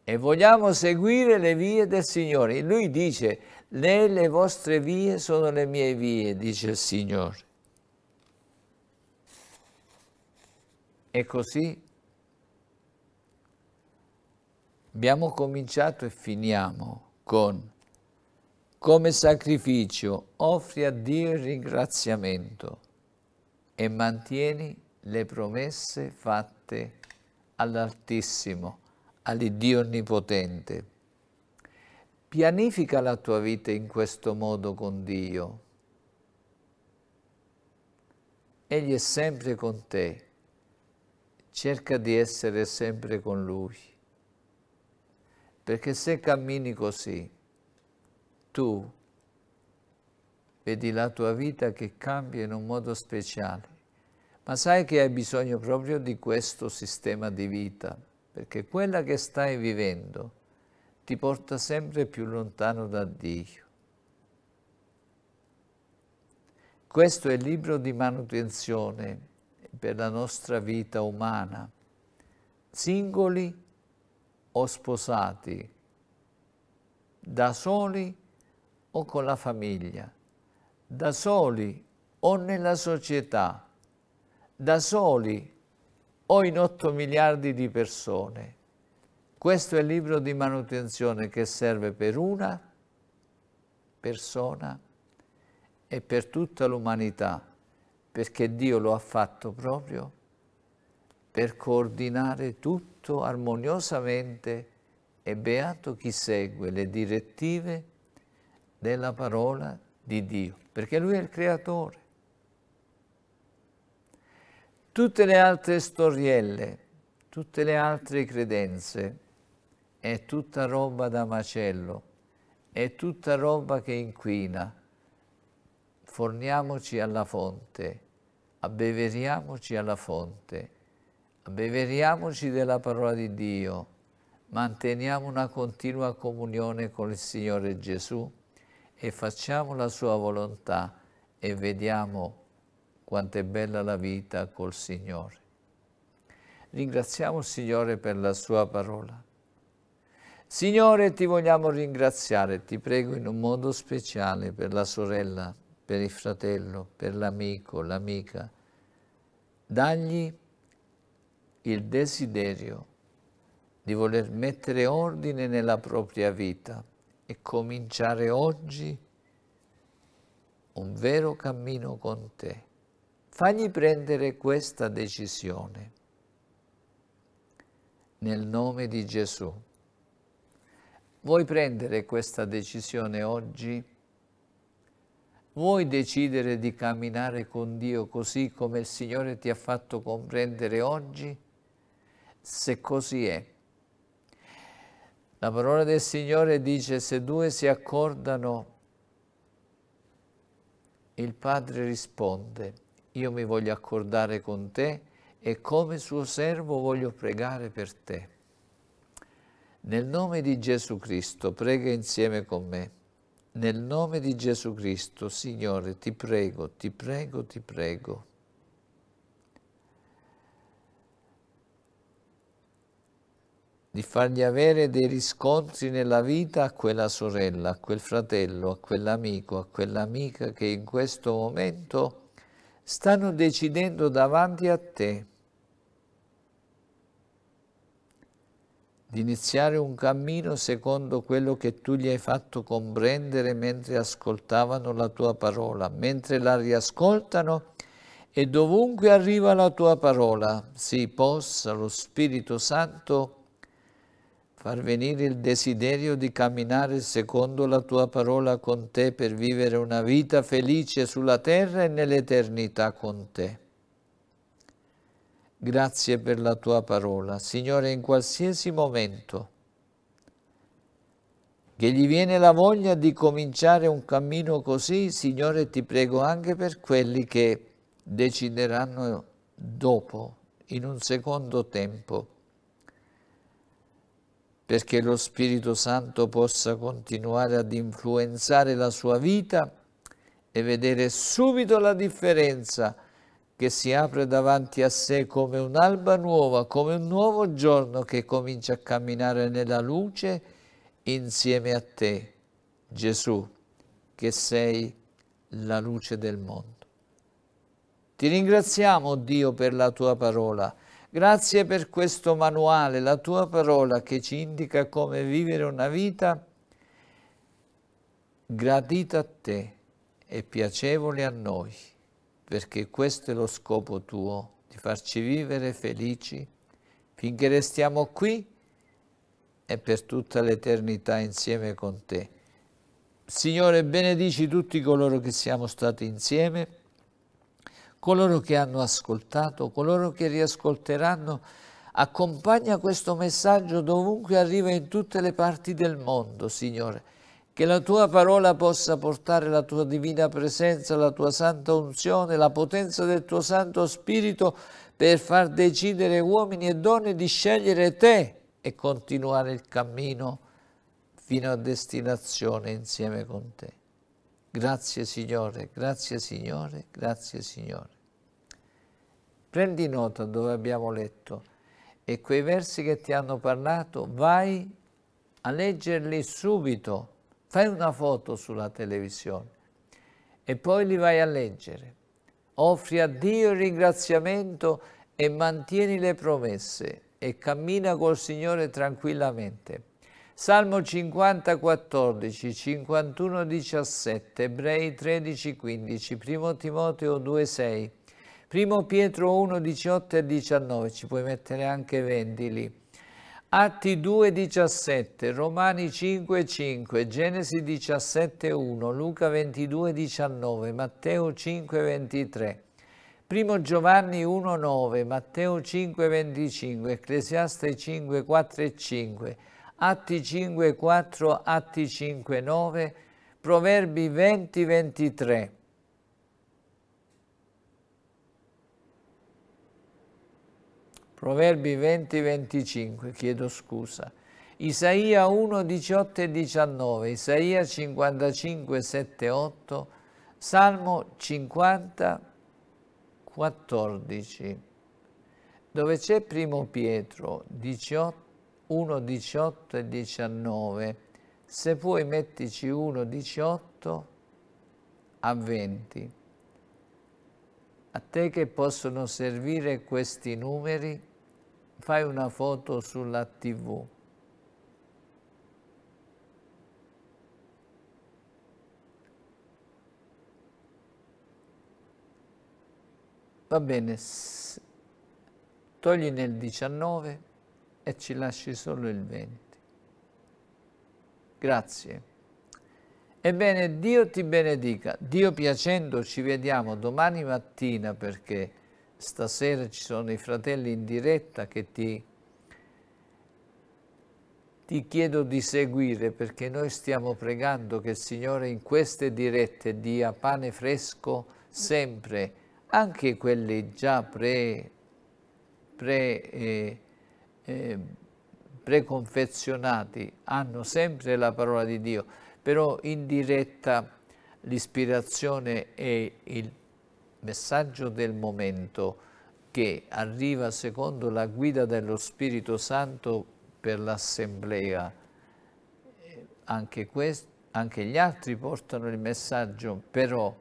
e vogliamo seguire le vie del Signore. Lui dice, né le vostre vie sono le mie vie, dice il Signore. E così abbiamo cominciato e finiamo con come sacrificio offri a Dio il ringraziamento e mantieni le promesse fatte all'Altissimo, all'Iddio Onnipotente, Pianifica la tua vita in questo modo con Dio. Egli è sempre con te. Cerca di essere sempre con Lui. Perché se cammini così, tu vedi la tua vita che cambia in un modo speciale. Ma sai che hai bisogno proprio di questo sistema di vita, perché quella che stai vivendo ti porta sempre più lontano da Dio. Questo è il libro di manutenzione per la nostra vita umana, singoli o sposati, da soli o con la famiglia, da soli o nella società, da soli o in 8 miliardi di persone. Questo è il libro di manutenzione che serve per una persona e per tutta l'umanità, perché Dio lo ha fatto proprio per coordinare tutto armoniosamente e beato chi segue le direttive della parola di Dio, perché Lui è il creatore. Tutte le altre storielle, tutte le altre credenze, è tutta roba da macello, è tutta roba che inquina. Forniamoci alla fonte, abbeveriamoci alla fonte, abbeveriamoci della parola di Dio, manteniamo una continua comunione con il Signore Gesù e facciamo la sua volontà e vediamo quanto è bella la vita col Signore. Ringraziamo il Signore per la sua parola. Signore, ti vogliamo ringraziare, ti prego in un modo speciale per la sorella, per il fratello, per l'amico, l'amica. Dagli il desiderio di voler mettere ordine nella propria vita e cominciare oggi un vero cammino con te. Fagli prendere questa decisione nel nome di Gesù. Vuoi prendere questa decisione oggi? Vuoi decidere di camminare con Dio così come il Signore ti ha fatto comprendere oggi? Se così è. La parola del Signore dice se due si accordano, il Padre risponde, io mi voglio accordare con te e come suo servo voglio pregare per te. Nel nome di Gesù Cristo, prega insieme con me. Nel nome di Gesù Cristo, Signore, ti prego, ti prego, ti prego. di fargli avere dei riscontri nella vita a quella sorella, a quel fratello, a quell'amico, a quell'amica che in questo momento stanno decidendo davanti a te di iniziare un cammino secondo quello che tu gli hai fatto comprendere mentre ascoltavano la tua parola, mentre la riascoltano e dovunque arriva la tua parola si possa lo Spirito Santo far venire il desiderio di camminare secondo la tua parola con te per vivere una vita felice sulla terra e nell'eternità con te. Grazie per la tua parola, Signore, in qualsiasi momento che gli viene la voglia di cominciare un cammino così, Signore, ti prego anche per quelli che decideranno dopo, in un secondo tempo, perché lo Spirito Santo possa continuare ad influenzare la sua vita e vedere subito la differenza che si apre davanti a sé come un'alba nuova, come un nuovo giorno che comincia a camminare nella luce insieme a te, Gesù, che sei la luce del mondo. Ti ringraziamo, Dio, per la tua parola. Grazie per questo manuale, la tua parola che ci indica come vivere una vita gradita a te e piacevole a noi perché questo è lo scopo tuo, di farci vivere felici finché restiamo qui e per tutta l'eternità insieme con te. Signore, benedici tutti coloro che siamo stati insieme, coloro che hanno ascoltato, coloro che riascolteranno. Accompagna questo messaggio dovunque arriva in tutte le parti del mondo, Signore che la tua parola possa portare la tua divina presenza, la tua santa unzione, la potenza del tuo Santo Spirito per far decidere uomini e donne di scegliere te e continuare il cammino fino a destinazione insieme con te. Grazie Signore, grazie Signore, grazie Signore. Prendi nota dove abbiamo letto e quei versi che ti hanno parlato, vai a leggerli subito fai una foto sulla televisione e poi li vai a leggere. Offri a Dio il ringraziamento e mantieni le promesse e cammina col Signore tranquillamente. Salmo 50, 14, 51, 17, Ebrei 13, 15, 1 Timoteo 2, 6, 1 Pietro 1, 18 e 19, ci puoi mettere anche 20 lì. Atti 2,17, Romani 5,5, Genesi 17,1, Luca 22,19, Matteo 5,23, Primo Giovanni 1,9, Matteo 5,25, Ecclesiaste 5,4 e 5, Atti 5,4, Atti 5,9, Proverbi 20,23. Proverbi 20-25, chiedo scusa. Isaia 1, 18 e 19, Isaia 55, 7, 8, Salmo 50, 14. Dove c'è primo Pietro 18, 1, 18 e 19, se puoi mettici 1, 18 a 20 a te che possono servire questi numeri, fai una foto sulla tv. Va bene, togli nel 19 e ci lasci solo il 20. Grazie. Ebbene, Dio ti benedica. Dio piacendo ci vediamo domani mattina perché stasera ci sono i fratelli in diretta che ti, ti chiedo di seguire perché noi stiamo pregando che il Signore in queste dirette dia pane fresco sempre, anche quelli già pre, pre eh, eh, preconfezionati hanno sempre la parola di Dio però in diretta l'ispirazione è il messaggio del momento che arriva secondo la guida dello Spirito Santo per l'assemblea. Eh, anche, anche, gli altri portano il messaggio, però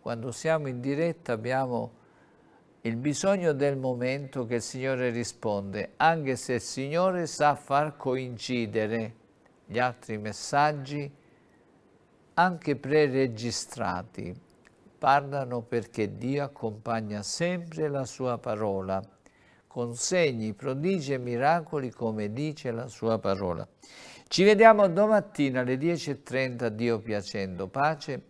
quando siamo in diretta abbiamo il bisogno del momento che il Signore risponde, anche se il Signore sa far coincidere gli altri messaggi anche preregistrati. Parlano perché Dio accompagna sempre la sua parola, con segni, prodigi e miracoli come dice la sua parola. Ci vediamo domattina alle 10.30, Dio piacendo. Pace,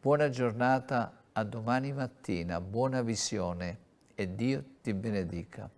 buona giornata, a domani mattina, buona visione e Dio ti benedica.